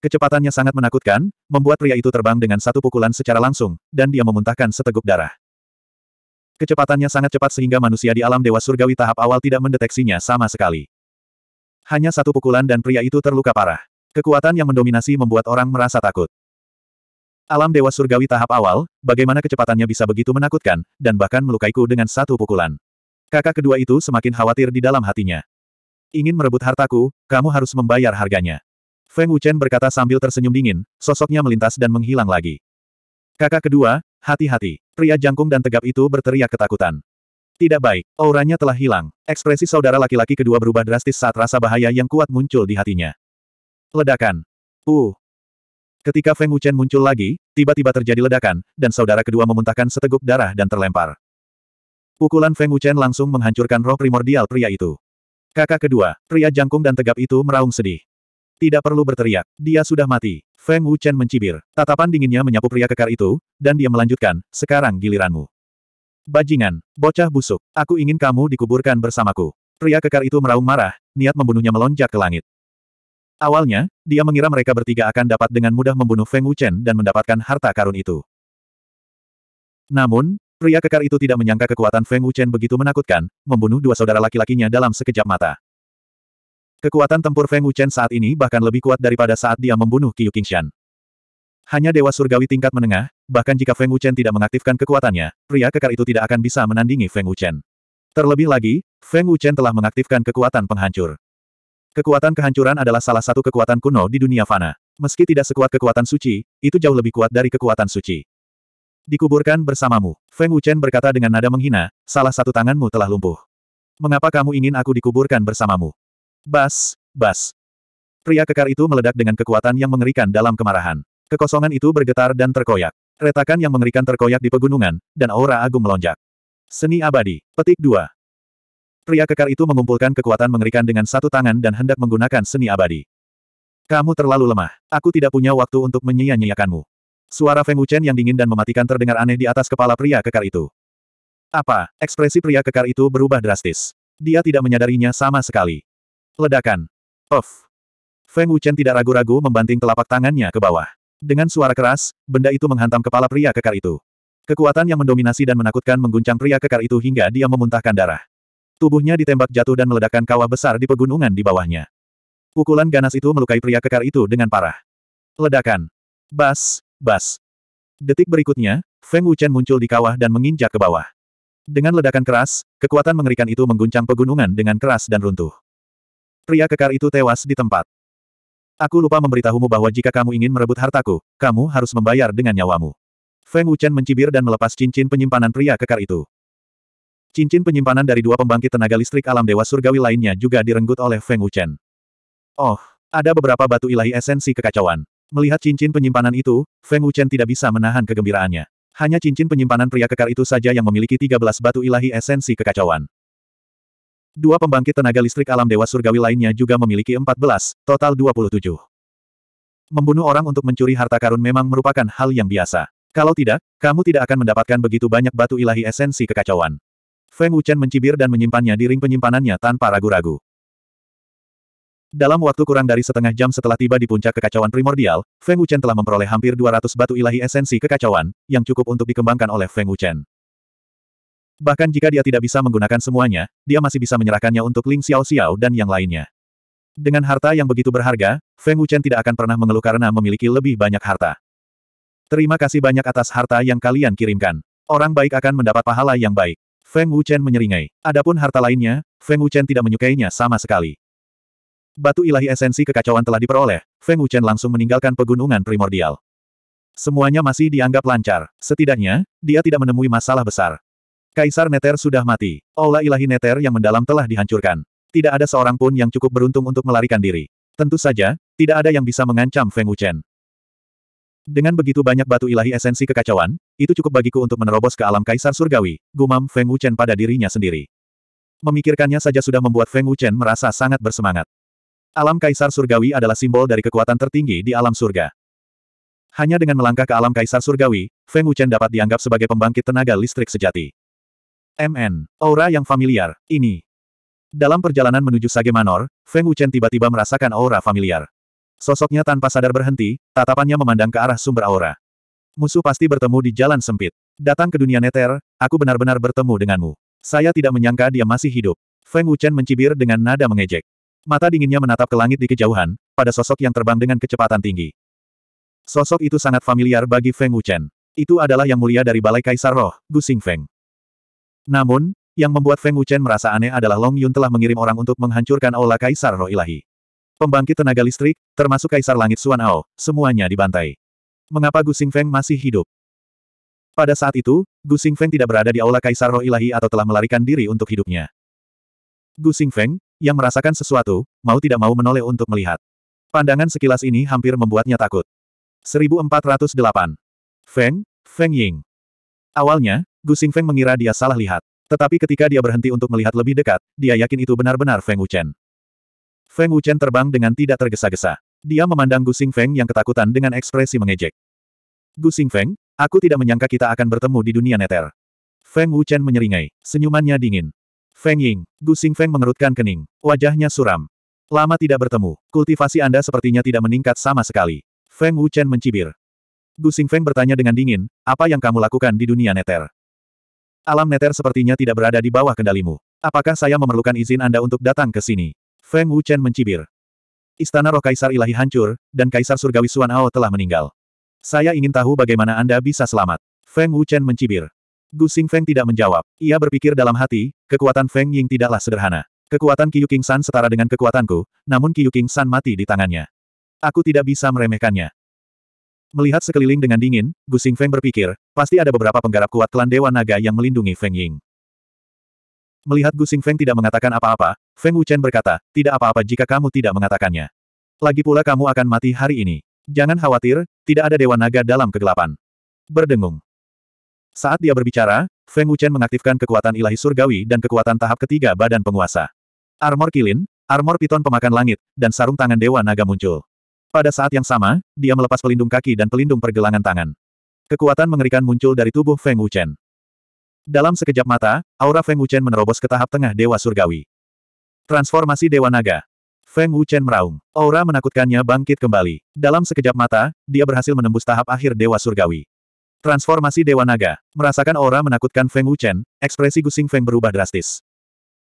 [SPEAKER 1] Kecepatannya sangat menakutkan, membuat pria itu terbang dengan satu pukulan secara langsung, dan dia memuntahkan seteguk darah. Kecepatannya sangat cepat sehingga manusia di alam dewa surgawi tahap awal tidak mendeteksinya sama sekali. Hanya satu pukulan dan pria itu terluka parah. Kekuatan yang mendominasi membuat orang merasa takut. Alam Dewa Surgawi tahap awal, bagaimana kecepatannya bisa begitu menakutkan, dan bahkan melukaiku dengan satu pukulan. Kakak kedua itu semakin khawatir di dalam hatinya. Ingin merebut hartaku, kamu harus membayar harganya. Feng Wuchen berkata sambil tersenyum dingin, sosoknya melintas dan menghilang lagi. Kakak kedua, hati-hati. Pria jangkung dan tegap itu berteriak ketakutan. Tidak baik, auranya telah hilang. Ekspresi saudara laki-laki kedua berubah drastis saat rasa bahaya yang kuat muncul di hatinya. Ledakan. Uh. Ketika Feng Wuchen muncul lagi, tiba-tiba terjadi ledakan, dan saudara kedua memuntahkan seteguk darah dan terlempar. Pukulan Feng Wuchen langsung menghancurkan roh primordial pria itu. Kakak kedua, pria jangkung dan tegap itu meraung sedih. Tidak perlu berteriak, dia sudah mati. Feng Wuchen mencibir. Tatapan dinginnya menyapu pria kekar itu, dan dia melanjutkan, sekarang giliranmu. Bajingan, bocah busuk, aku ingin kamu dikuburkan bersamaku. Pria kekar itu meraung marah, niat membunuhnya melonjak ke langit. Awalnya, dia mengira mereka bertiga akan dapat dengan mudah membunuh Feng Wuchen dan mendapatkan harta karun itu. Namun, pria kekar itu tidak menyangka kekuatan Feng Wuchen begitu menakutkan, membunuh dua saudara laki-lakinya dalam sekejap mata. Kekuatan tempur Feng Wuchen saat ini bahkan lebih kuat daripada saat dia membunuh Qiu Qingshan. Hanya Dewa Surgawi tingkat menengah, bahkan jika Feng Wuchen tidak mengaktifkan kekuatannya, pria kekar itu tidak akan bisa menandingi Feng Wuchen. Terlebih lagi, Feng Wuchen telah mengaktifkan kekuatan penghancur. Kekuatan kehancuran adalah salah satu kekuatan kuno di dunia fana. Meski tidak sekuat kekuatan suci, itu jauh lebih kuat dari kekuatan suci. Dikuburkan bersamamu. Feng Wuchen berkata dengan nada menghina, salah satu tanganmu telah lumpuh. Mengapa kamu ingin aku dikuburkan bersamamu? Bas, bas. Pria kekar itu meledak dengan kekuatan yang mengerikan dalam kemarahan. Kekosongan itu bergetar dan terkoyak. Retakan yang mengerikan terkoyak di pegunungan, dan aura agung melonjak. Seni abadi. Petik 2. Pria kekar itu mengumpulkan kekuatan mengerikan dengan satu tangan dan hendak menggunakan seni abadi. Kamu terlalu lemah. Aku tidak punya waktu untuk menyia-nyiakanmu. Suara Feng Wuchen yang dingin dan mematikan terdengar aneh di atas kepala pria kekar itu. Apa? Ekspresi pria kekar itu berubah drastis. Dia tidak menyadarinya sama sekali. Ledakan. Of. Feng Wuchen tidak ragu-ragu membanting telapak tangannya ke bawah. Dengan suara keras, benda itu menghantam kepala pria kekar itu. Kekuatan yang mendominasi dan menakutkan mengguncang pria kekar itu hingga dia memuntahkan darah. Tubuhnya ditembak jatuh dan meledakkan kawah besar di pegunungan di bawahnya. Pukulan ganas itu melukai pria kekar itu dengan parah. Ledakan. Bas, bas. Detik berikutnya, Feng Wuchen muncul di kawah dan menginjak ke bawah. Dengan ledakan keras, kekuatan mengerikan itu mengguncang pegunungan dengan keras dan runtuh. Pria kekar itu tewas di tempat. Aku lupa memberitahumu bahwa jika kamu ingin merebut hartaku, kamu harus membayar dengan nyawamu. Feng Wuchen mencibir dan melepas cincin penyimpanan pria kekar itu. Cincin penyimpanan dari dua pembangkit tenaga listrik alam dewa surgawi lainnya juga direnggut oleh Feng Wuchen. Oh, ada beberapa batu ilahi esensi kekacauan. Melihat cincin penyimpanan itu, Feng Wuchen tidak bisa menahan kegembiraannya. Hanya cincin penyimpanan pria kekar itu saja yang memiliki 13 batu ilahi esensi kekacauan. Dua pembangkit tenaga listrik alam dewa surgawi lainnya juga memiliki 14, total 27. Membunuh orang untuk mencuri harta karun memang merupakan hal yang biasa. Kalau tidak, kamu tidak akan mendapatkan begitu banyak batu ilahi esensi kekacauan. Feng Wuchen mencibir dan menyimpannya di ring penyimpanannya tanpa ragu-ragu. Dalam waktu kurang dari setengah jam setelah tiba di puncak kekacauan primordial, Feng Wuchen telah memperoleh hampir 200 batu ilahi esensi kekacauan, yang cukup untuk dikembangkan oleh Feng Wuchen. Bahkan jika dia tidak bisa menggunakan semuanya, dia masih bisa menyerahkannya untuk Ling Xiao Xiao dan yang lainnya. Dengan harta yang begitu berharga, Feng Wuchen tidak akan pernah mengeluh karena memiliki lebih banyak harta. Terima kasih banyak atas harta yang kalian kirimkan. Orang baik akan mendapat pahala yang baik. Feng Wuchen menyeringai. Adapun harta lainnya, Feng Wuchen tidak menyukainya sama sekali. Batu ilahi esensi kekacauan telah diperoleh, Feng Wuchen langsung meninggalkan pegunungan primordial. Semuanya masih dianggap lancar, setidaknya, dia tidak menemui masalah besar. Kaisar Neter sudah mati, aula ilahi Neter yang mendalam telah dihancurkan. Tidak ada seorang pun yang cukup beruntung untuk melarikan diri. Tentu saja, tidak ada yang bisa mengancam Feng Wuchen. Dengan begitu banyak batu ilahi esensi kekacauan, itu cukup bagiku untuk menerobos ke alam kaisar surgawi, gumam Feng Wuchen pada dirinya sendiri. Memikirkannya saja sudah membuat Feng Wuchen merasa sangat bersemangat. Alam kaisar surgawi adalah simbol dari kekuatan tertinggi di alam surga. Hanya dengan melangkah ke alam kaisar surgawi, Feng Wuchen dapat dianggap sebagai pembangkit tenaga listrik sejati. MN, aura yang familiar, ini. Dalam perjalanan menuju Sage Manor, Feng Wuchen tiba-tiba merasakan aura familiar. Sosoknya tanpa sadar berhenti, tatapannya memandang ke arah sumber aura. Musuh pasti bertemu di jalan sempit. Datang ke dunia neter, aku benar-benar bertemu denganmu. Saya tidak menyangka dia masih hidup. Feng Wuchen mencibir dengan nada mengejek. Mata dinginnya menatap ke langit di kejauhan, pada sosok yang terbang dengan kecepatan tinggi. Sosok itu sangat familiar bagi Feng Wuchen. Itu adalah yang mulia dari Balai Kaisar Roh, Gu Feng. Namun, yang membuat Feng Wuchen merasa aneh adalah Long Yun telah mengirim orang untuk menghancurkan Aula Kaisar Roh Ilahi. Pembangkit tenaga listrik, termasuk Kaisar Langit Suan Ao, semuanya dibantai. Mengapa Gu Xingfeng masih hidup? Pada saat itu, Gu Xingfeng tidak berada di aula Kaisar Roh Ilahi atau telah melarikan diri untuk hidupnya. Gu Xingfeng, yang merasakan sesuatu, mau tidak mau menoleh untuk melihat. Pandangan sekilas ini hampir membuatnya takut. 1408. Feng, Feng Ying. Awalnya, Gu Xingfeng mengira dia salah lihat. Tetapi ketika dia berhenti untuk melihat lebih dekat, dia yakin itu benar-benar Feng Wuchen. Feng Wuchen terbang dengan tidak tergesa-gesa. Dia memandang Gu Xing Feng yang ketakutan dengan ekspresi mengejek. Gu Xing Feng, aku tidak menyangka kita akan bertemu di dunia neter. Feng Wuchen menyeringai, senyumannya dingin. Feng Ying, Gu Xing Feng mengerutkan kening, wajahnya suram. Lama tidak bertemu, kultivasi Anda sepertinya tidak meningkat sama sekali. Feng Wuchen mencibir. Gu Xing Feng bertanya dengan dingin, apa yang kamu lakukan di dunia neter? Alam neter sepertinya tidak berada di bawah kendalimu. Apakah saya memerlukan izin Anda untuk datang ke sini? Feng Wuchen mencibir. Istana roh Kaisar Ilahi hancur, dan Kaisar Surgawi Xuan Ao telah meninggal. Saya ingin tahu bagaimana Anda bisa selamat. Feng Wuchen mencibir. Gu Feng tidak menjawab. Ia berpikir dalam hati, kekuatan Feng Ying tidaklah sederhana. Kekuatan Qiyu King San setara dengan kekuatanku, namun Qiyu King San mati di tangannya. Aku tidak bisa meremehkannya. Melihat sekeliling dengan dingin, Gu Feng berpikir, pasti ada beberapa penggarap kuat klan Dewa Naga yang melindungi Feng Ying. Melihat Gu Feng tidak mengatakan apa-apa, Feng Wuchen berkata, tidak apa-apa jika kamu tidak mengatakannya. Lagi pula kamu akan mati hari ini. Jangan khawatir, tidak ada dewa naga dalam kegelapan. Berdengung. Saat dia berbicara, Feng Wuchen mengaktifkan kekuatan ilahi surgawi dan kekuatan tahap ketiga badan penguasa. Armor kilin, armor piton pemakan langit, dan sarung tangan dewa naga muncul. Pada saat yang sama, dia melepas pelindung kaki dan pelindung pergelangan tangan. Kekuatan mengerikan muncul dari tubuh Feng Wuchen. Dalam sekejap mata, aura Feng Wuchen menerobos ke tahap tengah Dewa Surgawi. Transformasi Dewa Naga. Feng Wuchen meraung. Aura menakutkannya bangkit kembali. Dalam sekejap mata, dia berhasil menembus tahap akhir Dewa Surgawi. Transformasi Dewa Naga. Merasakan aura menakutkan Feng Wuchen, ekspresi Gusing Feng berubah drastis.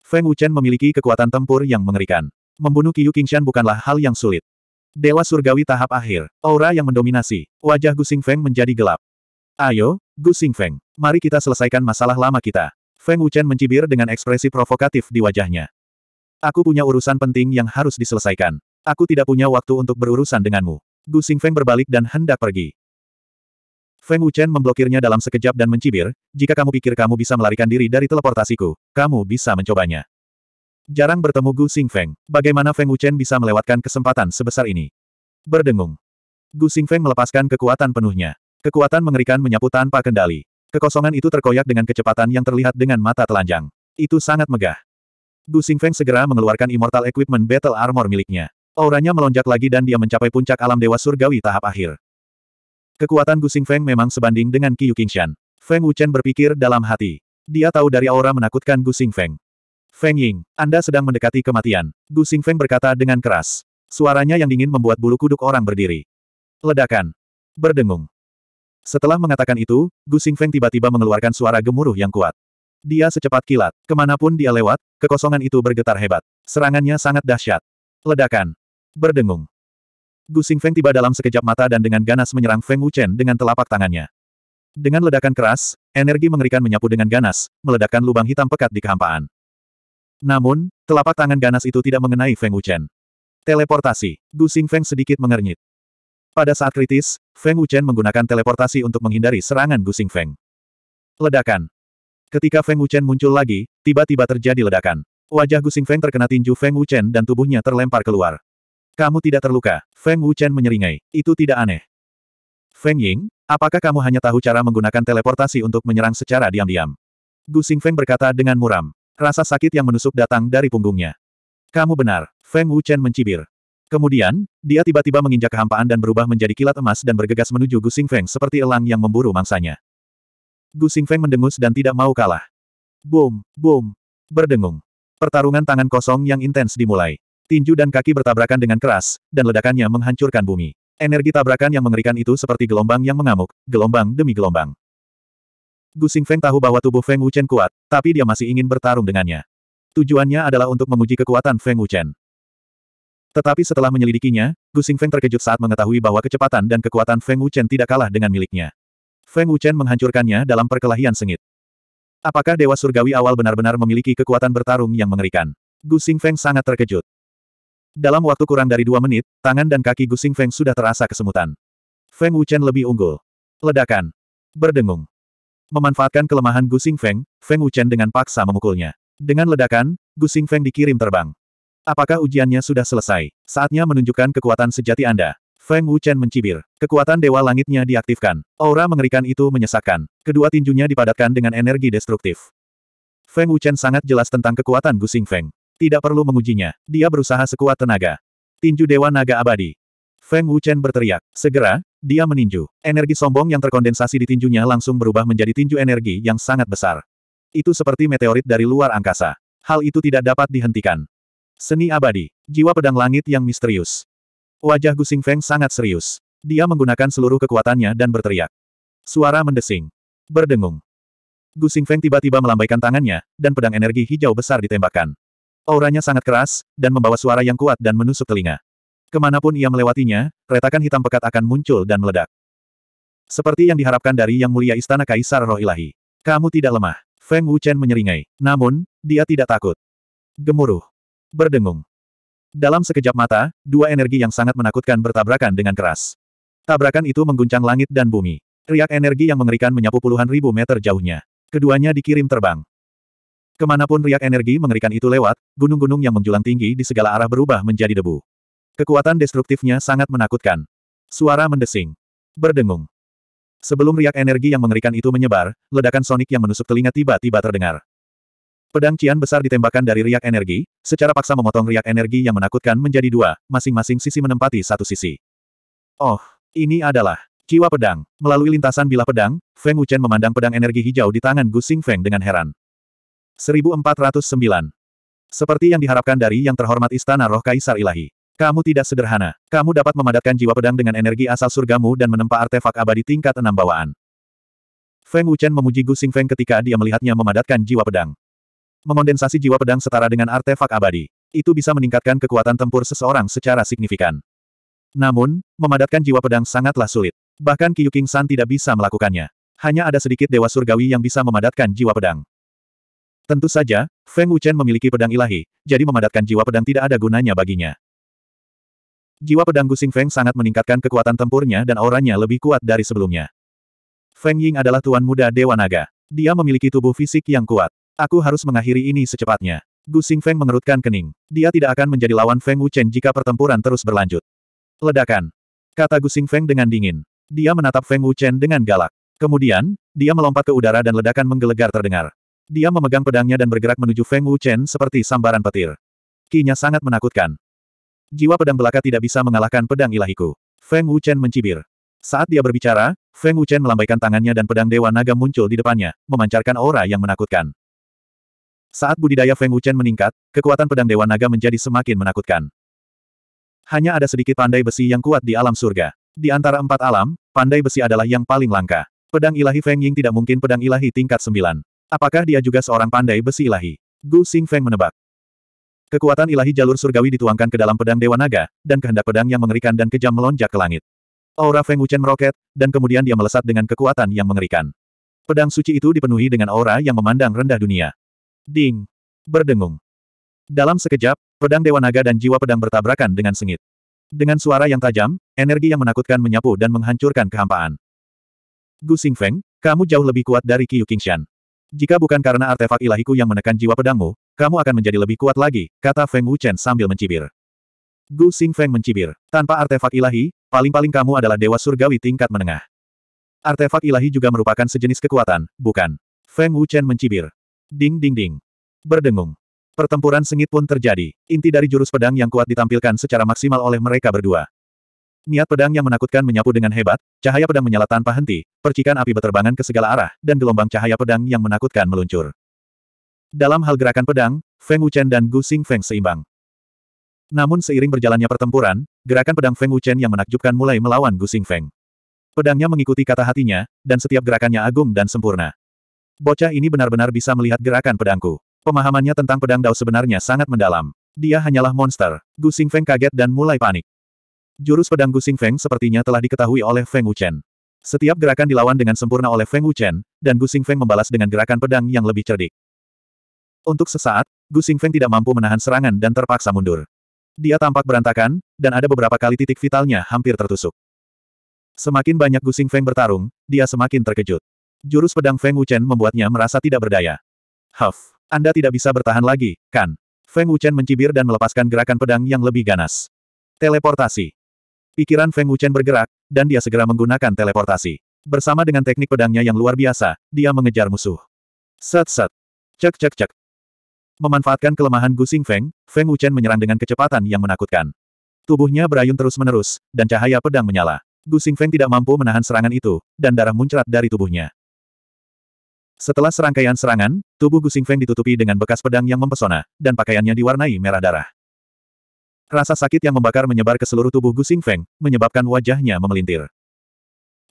[SPEAKER 1] Feng Wuchen memiliki kekuatan tempur yang mengerikan. Membunuh Qiyu Qingshan bukanlah hal yang sulit. Dewa Surgawi tahap akhir, aura yang mendominasi, wajah Gusing Feng menjadi gelap. Ayo, Gu Xingfeng, mari kita selesaikan masalah lama kita. Feng Wuchen mencibir dengan ekspresi provokatif di wajahnya. Aku punya urusan penting yang harus diselesaikan. Aku tidak punya waktu untuk berurusan denganmu. Gu Xingfeng berbalik dan hendak pergi. Feng Wuchen memblokirnya dalam sekejap dan mencibir, jika kamu pikir kamu bisa melarikan diri dari teleportasiku, kamu bisa mencobanya. Jarang bertemu Gu Xingfeng, bagaimana Feng Wuchen bisa melewatkan kesempatan sebesar ini? Berdengung. Gu Xingfeng melepaskan kekuatan penuhnya. Kekuatan mengerikan menyapu tanpa kendali. Kekosongan itu terkoyak dengan kecepatan yang terlihat dengan mata telanjang. Itu sangat megah. Gu Xingfeng segera mengeluarkan Immortal Equipment Battle Armor miliknya. Auranya melonjak lagi dan dia mencapai puncak alam dewa surgawi tahap akhir. Kekuatan Gu Xingfeng memang sebanding dengan Qiyu Qingshan. Feng Wuchen berpikir dalam hati. Dia tahu dari aura menakutkan Gu Xingfeng. Feng Ying, Anda sedang mendekati kematian. Gu Xingfeng berkata dengan keras. Suaranya yang dingin membuat bulu kuduk orang berdiri. Ledakan. Berdengung. Setelah mengatakan itu, Gu Xingfeng tiba-tiba mengeluarkan suara gemuruh yang kuat. Dia secepat kilat, kemanapun dia lewat, kekosongan itu bergetar hebat. Serangannya sangat dahsyat. Ledakan. Berdengung. Gu Xingfeng tiba dalam sekejap mata dan dengan ganas menyerang Feng Wuchen dengan telapak tangannya. Dengan ledakan keras, energi mengerikan menyapu dengan ganas, meledakkan lubang hitam pekat di kehampaan. Namun, telapak tangan ganas itu tidak mengenai Feng Wuchen. Teleportasi. Gu Xingfeng sedikit mengernyit. Pada saat kritis, Feng Wuchen menggunakan teleportasi untuk menghindari serangan Gusing Feng. Ledakan. Ketika Feng Wuchen muncul lagi, tiba-tiba terjadi ledakan. Wajah Gusing Feng terkena tinju Feng Wuchen dan tubuhnya terlempar keluar. Kamu tidak terluka, Feng Wuchen menyeringai. Itu tidak aneh. Feng Ying, apakah kamu hanya tahu cara menggunakan teleportasi untuk menyerang secara diam-diam? Gusing Feng berkata dengan muram. Rasa sakit yang menusuk datang dari punggungnya. Kamu benar, Feng Wuchen mencibir. Kemudian, dia tiba-tiba menginjak kehampaan dan berubah menjadi kilat emas dan bergegas menuju Gu Feng seperti elang yang memburu mangsanya. Gu Feng mendengus dan tidak mau kalah. Boom, boom, berdengung. Pertarungan tangan kosong yang intens dimulai. Tinju dan kaki bertabrakan dengan keras, dan ledakannya menghancurkan bumi. Energi tabrakan yang mengerikan itu seperti gelombang yang mengamuk, gelombang demi gelombang. Gu Feng tahu bahwa tubuh Feng Wuchen kuat, tapi dia masih ingin bertarung dengannya. Tujuannya adalah untuk menguji kekuatan Feng Wuchen. Tetapi setelah menyelidikinya, Gu Feng terkejut saat mengetahui bahwa kecepatan dan kekuatan Feng Wuchen tidak kalah dengan miliknya. Feng Wuchen menghancurkannya dalam perkelahian sengit. Apakah Dewa Surgawi awal benar-benar memiliki kekuatan bertarung yang mengerikan? Gu Feng sangat terkejut. Dalam waktu kurang dari dua menit, tangan dan kaki Gu Feng sudah terasa kesemutan. Feng Wuchen lebih unggul. Ledakan. Berdengung. Memanfaatkan kelemahan Gu Xingfeng, Feng Wuchen dengan paksa memukulnya. Dengan ledakan, Gu Feng dikirim terbang. Apakah ujiannya sudah selesai? Saatnya menunjukkan kekuatan sejati Anda. Feng Wuchen mencibir. Kekuatan Dewa Langitnya diaktifkan. Aura mengerikan itu menyesakkan. Kedua tinjunya dipadatkan dengan energi destruktif. Feng Wuchen sangat jelas tentang kekuatan Gusing Feng. Tidak perlu mengujinya. Dia berusaha sekuat tenaga. Tinju Dewa Naga Abadi. Feng Wuchen berteriak. Segera, dia meninju. Energi sombong yang terkondensasi di tinjunya langsung berubah menjadi tinju energi yang sangat besar. Itu seperti meteorit dari luar angkasa. Hal itu tidak dapat dihentikan. Seni abadi. Jiwa pedang langit yang misterius. Wajah Gusing Feng sangat serius. Dia menggunakan seluruh kekuatannya dan berteriak. Suara mendesing. Berdengung. Gusing Feng tiba-tiba melambaikan tangannya, dan pedang energi hijau besar ditembakkan. Auranya sangat keras, dan membawa suara yang kuat dan menusuk telinga. Kemanapun ia melewatinya, retakan hitam pekat akan muncul dan meledak. Seperti yang diharapkan dari Yang Mulia Istana Kaisar Roh Ilahi. Kamu tidak lemah. Feng Wuchen menyeringai. Namun, dia tidak takut. Gemuruh berdengung. Dalam sekejap mata, dua energi yang sangat menakutkan bertabrakan dengan keras. Tabrakan itu mengguncang langit dan bumi. Riak energi yang mengerikan menyapu puluhan ribu meter jauhnya. Keduanya dikirim terbang. Kemanapun riak energi mengerikan itu lewat, gunung-gunung yang menjulang tinggi di segala arah berubah menjadi debu. Kekuatan destruktifnya sangat menakutkan. Suara mendesing. Berdengung. Sebelum riak energi yang mengerikan itu menyebar, ledakan sonik yang menusuk telinga tiba-tiba terdengar. Pedang Cian besar ditembakkan dari riak energi, secara paksa memotong riak energi yang menakutkan menjadi dua, masing-masing sisi menempati satu sisi. Oh, ini adalah jiwa Pedang. Melalui lintasan bilah pedang, Feng Wuchen memandang pedang energi hijau di tangan Gu Xing Feng dengan heran. 1409. Seperti yang diharapkan dari yang terhormat Istana Roh Kaisar Ilahi. Kamu tidak sederhana. Kamu dapat memadatkan jiwa pedang dengan energi asal surgamu dan menempa artefak abadi tingkat enam bawaan. Feng Wuchen memuji Gu Xing Feng ketika dia melihatnya memadatkan jiwa pedang. Mengondensasi jiwa pedang setara dengan artefak abadi. Itu bisa meningkatkan kekuatan tempur seseorang secara signifikan. Namun, memadatkan jiwa pedang sangatlah sulit. Bahkan Kiyu King San tidak bisa melakukannya. Hanya ada sedikit dewa surgawi yang bisa memadatkan jiwa pedang. Tentu saja, Feng Wuchen memiliki pedang ilahi, jadi memadatkan jiwa pedang tidak ada gunanya baginya. Jiwa pedang Gusing Feng sangat meningkatkan kekuatan tempurnya dan auranya lebih kuat dari sebelumnya. Feng Ying adalah tuan muda Dewa Naga. Dia memiliki tubuh fisik yang kuat. Aku harus mengakhiri ini secepatnya. Gu Feng mengerutkan kening. Dia tidak akan menjadi lawan Feng Wuchen jika pertempuran terus berlanjut. Ledakan. Kata Gu Feng dengan dingin. Dia menatap Feng Wuchen dengan galak. Kemudian, dia melompat ke udara dan ledakan menggelegar terdengar. Dia memegang pedangnya dan bergerak menuju Feng Wuchen seperti sambaran petir. Kinya sangat menakutkan. Jiwa pedang belaka tidak bisa mengalahkan pedang ilahiku. Feng Wuchen mencibir. Saat dia berbicara, Feng Wuchen melambaikan tangannya dan pedang Dewa Naga muncul di depannya, memancarkan aura yang menakutkan. Saat budidaya Feng Wuchen meningkat, kekuatan pedang Dewa Naga menjadi semakin menakutkan. Hanya ada sedikit pandai besi yang kuat di alam surga. Di antara empat alam, pandai besi adalah yang paling langka. Pedang ilahi Feng Ying tidak mungkin pedang ilahi tingkat sembilan. Apakah dia juga seorang pandai besi ilahi? Gu Xing Feng menebak. Kekuatan ilahi jalur surgawi dituangkan ke dalam pedang Dewa Naga, dan kehendak pedang yang mengerikan dan kejam melonjak ke langit. Aura Feng Wuchen meroket, dan kemudian dia melesat dengan kekuatan yang mengerikan. Pedang suci itu dipenuhi dengan aura yang memandang rendah dunia. Ding! Berdengung. Dalam sekejap, pedang Dewa Naga dan jiwa pedang bertabrakan dengan sengit. Dengan suara yang tajam, energi yang menakutkan menyapu dan menghancurkan kehampaan. Gu Xingfeng, kamu jauh lebih kuat dari Qiu Qingshan. Jika bukan karena artefak ilahiku yang menekan jiwa pedangmu, kamu akan menjadi lebih kuat lagi, kata Feng Wuchen sambil mencibir. Gu Xingfeng mencibir. Tanpa artefak ilahi, paling-paling kamu adalah dewa surgawi tingkat menengah. Artefak ilahi juga merupakan sejenis kekuatan, bukan? Feng Wuchen mencibir. Ding ding ding. Berdengung. Pertempuran sengit pun terjadi. Inti dari jurus pedang yang kuat ditampilkan secara maksimal oleh mereka berdua. Niat pedang yang menakutkan menyapu dengan hebat, cahaya pedang menyala tanpa henti, percikan api berterbangan ke segala arah, dan gelombang cahaya pedang yang menakutkan meluncur. Dalam hal gerakan pedang, Feng Wuchen dan Gu Xing Feng seimbang. Namun seiring berjalannya pertempuran, gerakan pedang Feng Wuchen yang menakjubkan mulai melawan Gu Xing Feng. Pedangnya mengikuti kata hatinya, dan setiap gerakannya agung dan sempurna. Bocah ini benar-benar bisa melihat gerakan pedangku. Pemahamannya tentang pedang Dao sebenarnya sangat mendalam. Dia hanyalah monster. Gu Xingfeng kaget dan mulai panik. Jurus pedang Gu Xingfeng sepertinya telah diketahui oleh Feng Wuchen. Setiap gerakan dilawan dengan sempurna oleh Feng Wuchen, dan Gu Xingfeng membalas dengan gerakan pedang yang lebih cerdik. Untuk sesaat, Gu Xingfeng tidak mampu menahan serangan dan terpaksa mundur. Dia tampak berantakan, dan ada beberapa kali titik vitalnya hampir tertusuk. Semakin banyak Gu Xingfeng bertarung, dia semakin terkejut. Jurus pedang Feng Wuchen membuatnya merasa tidak berdaya. Huff! Anda tidak bisa bertahan lagi, kan? Feng Wuchen mencibir dan melepaskan gerakan pedang yang lebih ganas. Teleportasi. Pikiran Feng Wuchen bergerak, dan dia segera menggunakan teleportasi. Bersama dengan teknik pedangnya yang luar biasa, dia mengejar musuh. Set-set. Cek-cek-cek. Memanfaatkan kelemahan Gu Xingfeng, Feng Wuchen menyerang dengan kecepatan yang menakutkan. Tubuhnya berayun terus-menerus, dan cahaya pedang menyala. Gu Feng tidak mampu menahan serangan itu, dan darah muncrat dari tubuhnya. Setelah serangkaian serangan, tubuh Gu Xingfeng ditutupi dengan bekas pedang yang mempesona, dan pakaiannya diwarnai merah darah. Rasa sakit yang membakar menyebar ke seluruh tubuh Gu Xingfeng, menyebabkan wajahnya memelintir.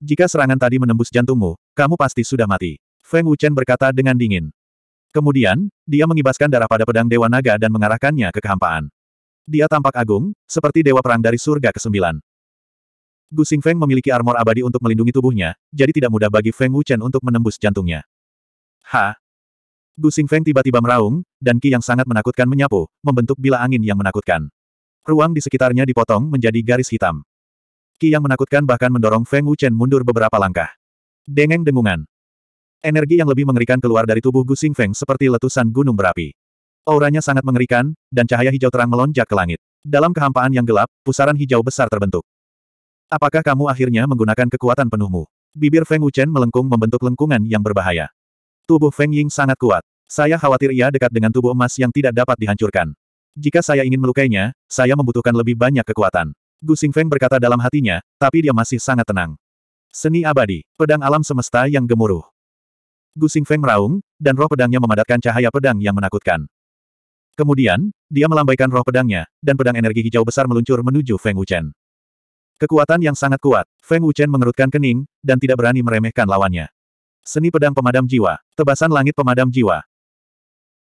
[SPEAKER 1] Jika serangan tadi menembus jantungmu, kamu pasti sudah mati. Feng Wuchen berkata dengan dingin. Kemudian, dia mengibaskan darah pada pedang Dewa Naga dan mengarahkannya ke kehampaan. Dia tampak agung, seperti dewa perang dari surga ke-9. Gu Xingfeng memiliki armor abadi untuk melindungi tubuhnya, jadi tidak mudah bagi Feng Wuchen untuk menembus jantungnya. Ha! Gu Xingfeng tiba-tiba meraung, dan ki yang sangat menakutkan menyapu, membentuk bila angin yang menakutkan. Ruang di sekitarnya dipotong menjadi garis hitam. Ki yang menakutkan bahkan mendorong Feng Wuchen mundur beberapa langkah. Dengeng dengungan. Energi yang lebih mengerikan keluar dari tubuh Gu Xingfeng seperti letusan gunung berapi. Auranya sangat mengerikan, dan cahaya hijau terang melonjak ke langit. Dalam kehampaan yang gelap, pusaran hijau besar terbentuk. Apakah kamu akhirnya menggunakan kekuatan penuhmu? Bibir Feng Wuchen melengkung membentuk lengkungan yang berbahaya. Tubuh Feng Ying sangat kuat. Saya khawatir ia dekat dengan tubuh emas yang tidak dapat dihancurkan. Jika saya ingin melukainya, saya membutuhkan lebih banyak kekuatan. Gu Feng berkata dalam hatinya, tapi dia masih sangat tenang. Seni abadi, pedang alam semesta yang gemuruh. Gu Feng meraung, dan roh pedangnya memadatkan cahaya pedang yang menakutkan. Kemudian, dia melambaikan roh pedangnya, dan pedang energi hijau besar meluncur menuju Feng Wuchen. Kekuatan yang sangat kuat, Feng Wuchen mengerutkan kening, dan tidak berani meremehkan lawannya. Seni pedang pemadam jiwa. Tebasan langit pemadam jiwa.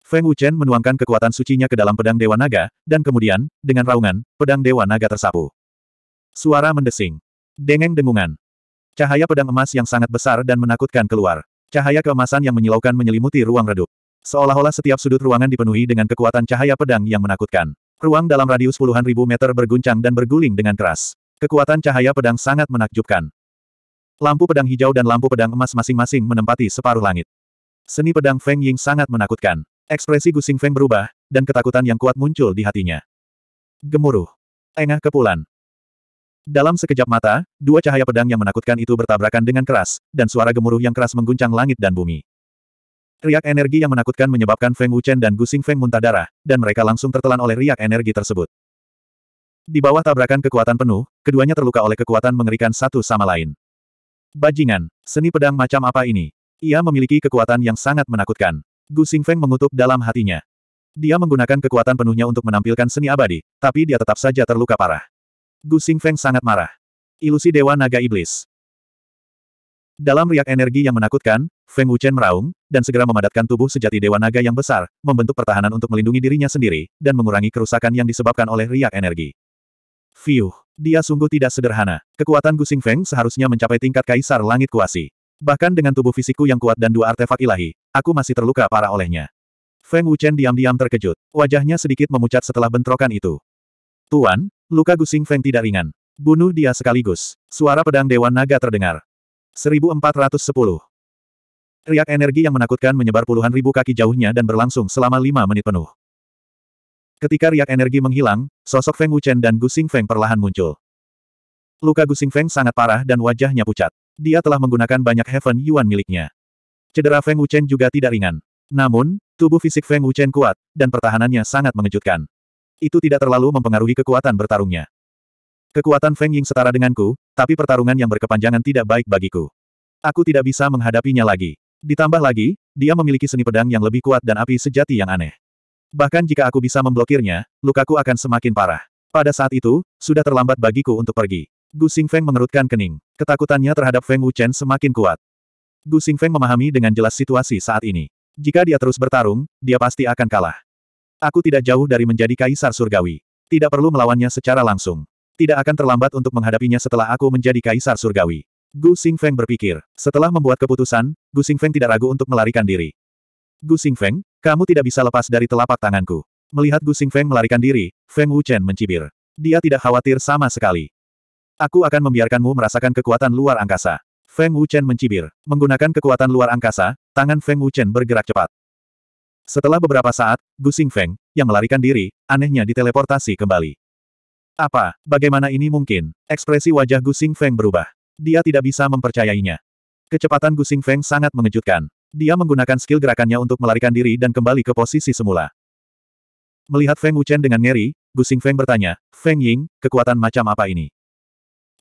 [SPEAKER 1] Feng Wuchen menuangkan kekuatan sucinya ke dalam pedang Dewa Naga, dan kemudian, dengan raungan, pedang Dewa Naga tersapu. Suara mendesing. Dengeng dengungan. Cahaya pedang emas yang sangat besar dan menakutkan keluar. Cahaya keemasan yang menyilaukan menyelimuti ruang redup. Seolah-olah setiap sudut ruangan dipenuhi dengan kekuatan cahaya pedang yang menakutkan. Ruang dalam radius puluhan ribu meter berguncang dan berguling dengan keras. Kekuatan cahaya pedang sangat menakjubkan. Lampu pedang hijau dan lampu pedang emas masing-masing menempati separuh langit. Seni pedang Feng Ying sangat menakutkan. Ekspresi Gusing Feng berubah, dan ketakutan yang kuat muncul di hatinya. Gemuruh. Engah kepulan. Dalam sekejap mata, dua cahaya pedang yang menakutkan itu bertabrakan dengan keras, dan suara gemuruh yang keras mengguncang langit dan bumi. Riak energi yang menakutkan menyebabkan Feng Wuchen dan Gusing Feng muntah darah, dan mereka langsung tertelan oleh riak energi tersebut. Di bawah tabrakan kekuatan penuh, keduanya terluka oleh kekuatan mengerikan satu sama lain. Bajingan, seni pedang macam apa ini? Ia memiliki kekuatan yang sangat menakutkan. Gu Xingfeng mengutuk dalam hatinya. Dia menggunakan kekuatan penuhnya untuk menampilkan seni abadi, tapi dia tetap saja terluka parah. Gu Xingfeng sangat marah. Ilusi Dewa Naga Iblis. Dalam riak energi yang menakutkan, Feng Wuchen meraung, dan segera memadatkan tubuh sejati Dewa Naga yang besar, membentuk pertahanan untuk melindungi dirinya sendiri, dan mengurangi kerusakan yang disebabkan oleh riak energi. Fiuh! Dia sungguh tidak sederhana. Kekuatan Gusing Feng seharusnya mencapai tingkat kaisar langit kuasi. Bahkan dengan tubuh fisikku yang kuat dan dua artefak ilahi, aku masih terluka parah olehnya. Feng Wuchen diam-diam terkejut. Wajahnya sedikit memucat setelah bentrokan itu. Tuan, luka Gusing Feng tidak ringan. Bunuh dia sekaligus. Suara pedang Dewan Naga terdengar. 1410. Riak energi yang menakutkan menyebar puluhan ribu kaki jauhnya dan berlangsung selama lima menit penuh. Ketika riak energi menghilang, sosok Feng Wuchen dan Gu Xingfeng perlahan muncul. Luka Gu Xingfeng sangat parah dan wajahnya pucat. Dia telah menggunakan banyak Heaven Yuan miliknya. Cedera Feng Wuchen juga tidak ringan. Namun, tubuh fisik Feng Wuchen kuat, dan pertahanannya sangat mengejutkan. Itu tidak terlalu mempengaruhi kekuatan bertarungnya. Kekuatan Feng Ying setara denganku, tapi pertarungan yang berkepanjangan tidak baik bagiku. Aku tidak bisa menghadapinya lagi. Ditambah lagi, dia memiliki seni pedang yang lebih kuat dan api sejati yang aneh. Bahkan jika aku bisa memblokirnya, lukaku akan semakin parah. Pada saat itu, sudah terlambat bagiku untuk pergi. Gu Xingfeng mengerutkan kening. Ketakutannya terhadap Feng Wuchen semakin kuat. Gu Xingfeng memahami dengan jelas situasi saat ini. Jika dia terus bertarung, dia pasti akan kalah. Aku tidak jauh dari menjadi kaisar surgawi. Tidak perlu melawannya secara langsung. Tidak akan terlambat untuk menghadapinya setelah aku menjadi kaisar surgawi. Gu Xingfeng berpikir. Setelah membuat keputusan, Gu Xingfeng tidak ragu untuk melarikan diri. Gu Xingfeng, kamu tidak bisa lepas dari telapak tanganku. Melihat Gu Feng melarikan diri, Feng Wuchen mencibir. Dia tidak khawatir sama sekali. Aku akan membiarkanmu merasakan kekuatan luar angkasa. Feng Wuchen mencibir. Menggunakan kekuatan luar angkasa, tangan Feng Wuchen bergerak cepat. Setelah beberapa saat, Gu Feng, yang melarikan diri, anehnya diteleportasi kembali. Apa, bagaimana ini mungkin? Ekspresi wajah Gu Feng berubah. Dia tidak bisa mempercayainya. Kecepatan Gusing Feng sangat mengejutkan. Dia menggunakan skill gerakannya untuk melarikan diri dan kembali ke posisi semula. Melihat Feng Wuchen dengan ngeri, Gusing Feng bertanya, Feng Ying, kekuatan macam apa ini?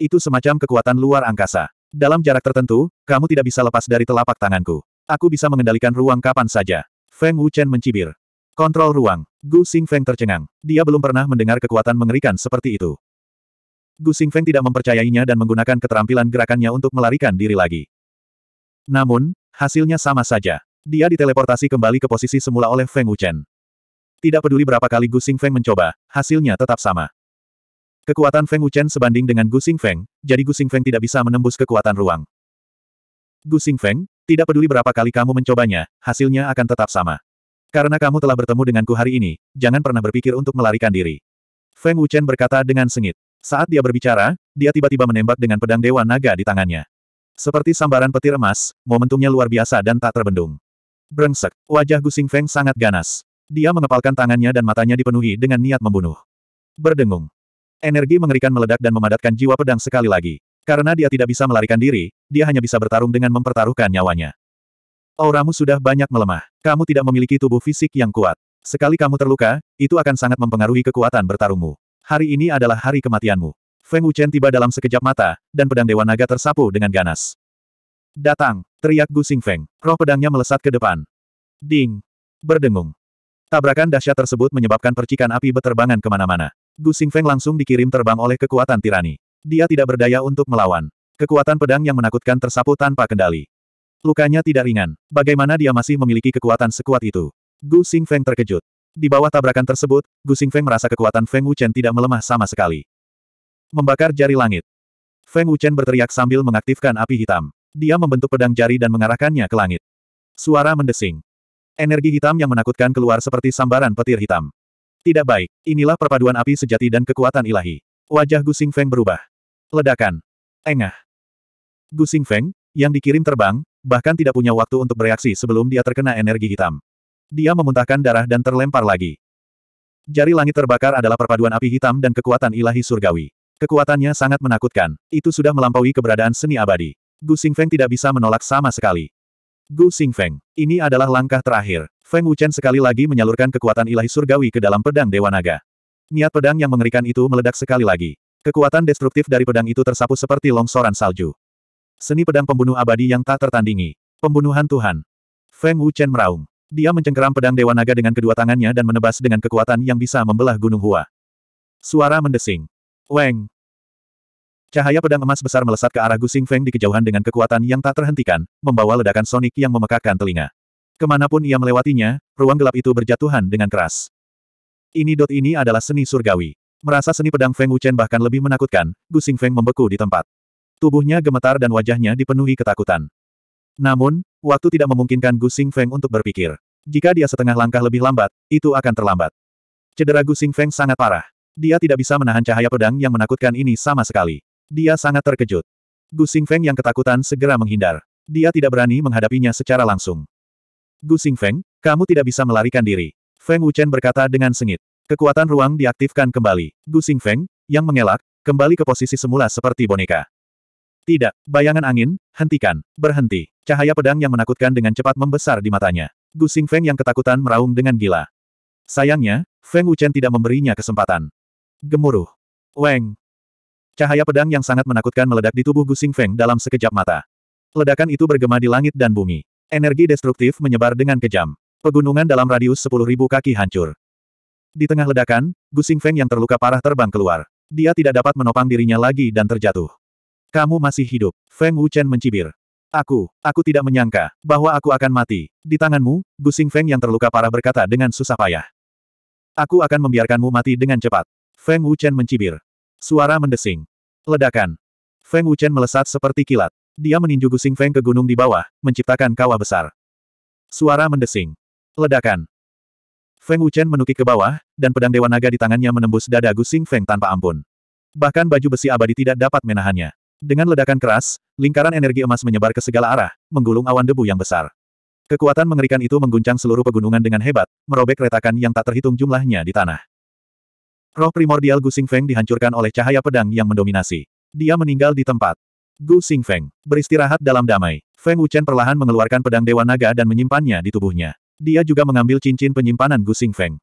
[SPEAKER 1] Itu semacam kekuatan luar angkasa. Dalam jarak tertentu, kamu tidak bisa lepas dari telapak tanganku. Aku bisa mengendalikan ruang kapan saja. Feng Wuchen mencibir. Kontrol ruang. Gu Feng tercengang. Dia belum pernah mendengar kekuatan mengerikan seperti itu. Gu Feng tidak mempercayainya dan menggunakan keterampilan gerakannya untuk melarikan diri lagi. Namun, hasilnya sama saja. Dia diteleportasi kembali ke posisi semula oleh Feng Wuchen. Tidak peduli berapa kali Gu Xing Feng mencoba, hasilnya tetap sama. Kekuatan Feng Wuchen sebanding dengan Gu Xing Feng, jadi Gu Xing Feng tidak bisa menembus kekuatan ruang. Gu Xing Feng, tidak peduli berapa kali kamu mencobanya, hasilnya akan tetap sama. Karena kamu telah bertemu denganku hari ini, jangan pernah berpikir untuk melarikan diri. Feng Wuchen berkata dengan sengit. Saat dia berbicara, dia tiba-tiba menembak dengan pedang Dewa Naga di tangannya. Seperti sambaran petir emas, momentumnya luar biasa dan tak terbendung. Brengsek, wajah Gusing Feng sangat ganas. Dia mengepalkan tangannya dan matanya dipenuhi dengan niat membunuh. Berdengung. Energi mengerikan meledak dan memadatkan jiwa pedang sekali lagi. Karena dia tidak bisa melarikan diri, dia hanya bisa bertarung dengan mempertaruhkan nyawanya. Auramu sudah banyak melemah. Kamu tidak memiliki tubuh fisik yang kuat. Sekali kamu terluka, itu akan sangat mempengaruhi kekuatan bertarungmu. Hari ini adalah hari kematianmu. Feng Wuchen tiba dalam sekejap mata, dan pedang Dewa Naga tersapu dengan ganas. Datang, teriak Gu Feng, Roh pedangnya melesat ke depan. Ding. Berdengung. Tabrakan dahsyat tersebut menyebabkan percikan api beterbangan kemana-mana. Gu Feng langsung dikirim terbang oleh kekuatan tirani. Dia tidak berdaya untuk melawan. Kekuatan pedang yang menakutkan tersapu tanpa kendali. Lukanya tidak ringan. Bagaimana dia masih memiliki kekuatan sekuat itu? Gu Feng terkejut. Di bawah tabrakan tersebut, Gu Feng merasa kekuatan Feng Wuchen tidak melemah sama sekali. Membakar jari langit. Feng Wuchen berteriak sambil mengaktifkan api hitam. Dia membentuk pedang jari dan mengarahkannya ke langit. Suara mendesing. Energi hitam yang menakutkan keluar seperti sambaran petir hitam. Tidak baik, inilah perpaduan api sejati dan kekuatan ilahi. Wajah Gu Feng berubah. Ledakan. Engah. Gu Feng, yang dikirim terbang, bahkan tidak punya waktu untuk bereaksi sebelum dia terkena energi hitam. Dia memuntahkan darah dan terlempar lagi. Jari langit terbakar adalah perpaduan api hitam dan kekuatan ilahi surgawi. Kekuatannya sangat menakutkan, itu sudah melampaui keberadaan seni abadi. Gu Xingfeng tidak bisa menolak sama sekali. Gu Xingfeng, ini adalah langkah terakhir. Feng Wuchen sekali lagi menyalurkan kekuatan ilahi surgawi ke dalam pedang Dewa Naga. Niat pedang yang mengerikan itu meledak sekali lagi. Kekuatan destruktif dari pedang itu tersapu seperti longsoran salju. Seni pedang pembunuh abadi yang tak tertandingi. Pembunuhan Tuhan. Feng Wuchen meraung. Dia mencengkeram pedang Dewa Naga dengan kedua tangannya dan menebas dengan kekuatan yang bisa membelah Gunung Hua. Suara mendesing. Weng! Cahaya pedang emas besar melesat ke arah Gusing Feng di kejauhan dengan kekuatan yang tak terhentikan, membawa ledakan sonik yang memekakkan telinga. Kemanapun ia melewatinya, ruang gelap itu berjatuhan dengan keras. Ini dot ini adalah seni surgawi. Merasa seni pedang Feng Wuchen bahkan lebih menakutkan, Gusing Feng membeku di tempat. Tubuhnya gemetar dan wajahnya dipenuhi ketakutan. Namun, waktu tidak memungkinkan Gusing Feng untuk berpikir. Jika dia setengah langkah lebih lambat, itu akan terlambat. Cedera Gusing Feng sangat parah. Dia tidak bisa menahan cahaya pedang yang menakutkan ini sama sekali. Dia sangat terkejut. Gu Xingfeng yang ketakutan segera menghindar. Dia tidak berani menghadapinya secara langsung. Gu Xingfeng, kamu tidak bisa melarikan diri. Feng Wuchen berkata dengan sengit. Kekuatan ruang diaktifkan kembali. Gu Xingfeng, yang mengelak, kembali ke posisi semula seperti boneka. Tidak, bayangan angin, hentikan, berhenti. Cahaya pedang yang menakutkan dengan cepat membesar di matanya. Gu Xingfeng yang ketakutan meraung dengan gila. Sayangnya, Feng Wuchen tidak memberinya kesempatan gemuruh. Weng! Cahaya pedang yang sangat menakutkan meledak di tubuh Gusing Feng dalam sekejap mata. Ledakan itu bergema di langit dan bumi. Energi destruktif menyebar dengan kejam. Pegunungan dalam radius 10.000 kaki hancur. Di tengah ledakan, Gusing Feng yang terluka parah terbang keluar. Dia tidak dapat menopang dirinya lagi dan terjatuh. Kamu masih hidup. Feng Wuchen mencibir. Aku, aku tidak menyangka bahwa aku akan mati. Di tanganmu, Gusing Feng yang terluka parah berkata dengan susah payah. Aku akan membiarkanmu mati dengan cepat. Feng Wuchen mencibir. Suara mendesing. Ledakan. Feng Wuchen melesat seperti kilat. Dia meninju Gusing Feng ke gunung di bawah, menciptakan kawah besar. Suara mendesing. Ledakan. Feng Wuchen menukik ke bawah, dan pedang Dewa Naga di tangannya menembus dada Gusing Feng tanpa ampun. Bahkan baju besi abadi tidak dapat menahannya. Dengan ledakan keras, lingkaran energi emas menyebar ke segala arah, menggulung awan debu yang besar. Kekuatan mengerikan itu mengguncang seluruh pegunungan dengan hebat, merobek retakan yang tak terhitung jumlahnya di tanah. Roh primordial Gu Xingfeng dihancurkan oleh cahaya pedang yang mendominasi. Dia meninggal di tempat. Gu Xingfeng beristirahat dalam damai. Feng Wuchen perlahan mengeluarkan pedang Dewa Naga dan menyimpannya di tubuhnya. Dia juga mengambil cincin penyimpanan Gu Xingfeng.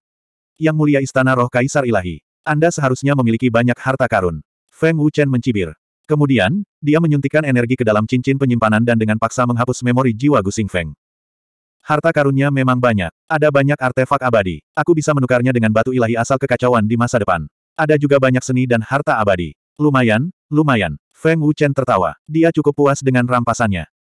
[SPEAKER 1] Yang mulia istana roh Kaisar Ilahi. Anda seharusnya memiliki banyak harta karun. Feng Wuchen mencibir. Kemudian, dia menyuntikkan energi ke dalam cincin penyimpanan dan dengan paksa menghapus memori jiwa Gu Xingfeng. Harta karunnya memang banyak. Ada banyak artefak abadi. Aku bisa menukarnya dengan batu ilahi asal kekacauan di masa depan. Ada juga banyak seni dan harta abadi. Lumayan, lumayan. Feng Wuchen tertawa. Dia cukup puas dengan rampasannya.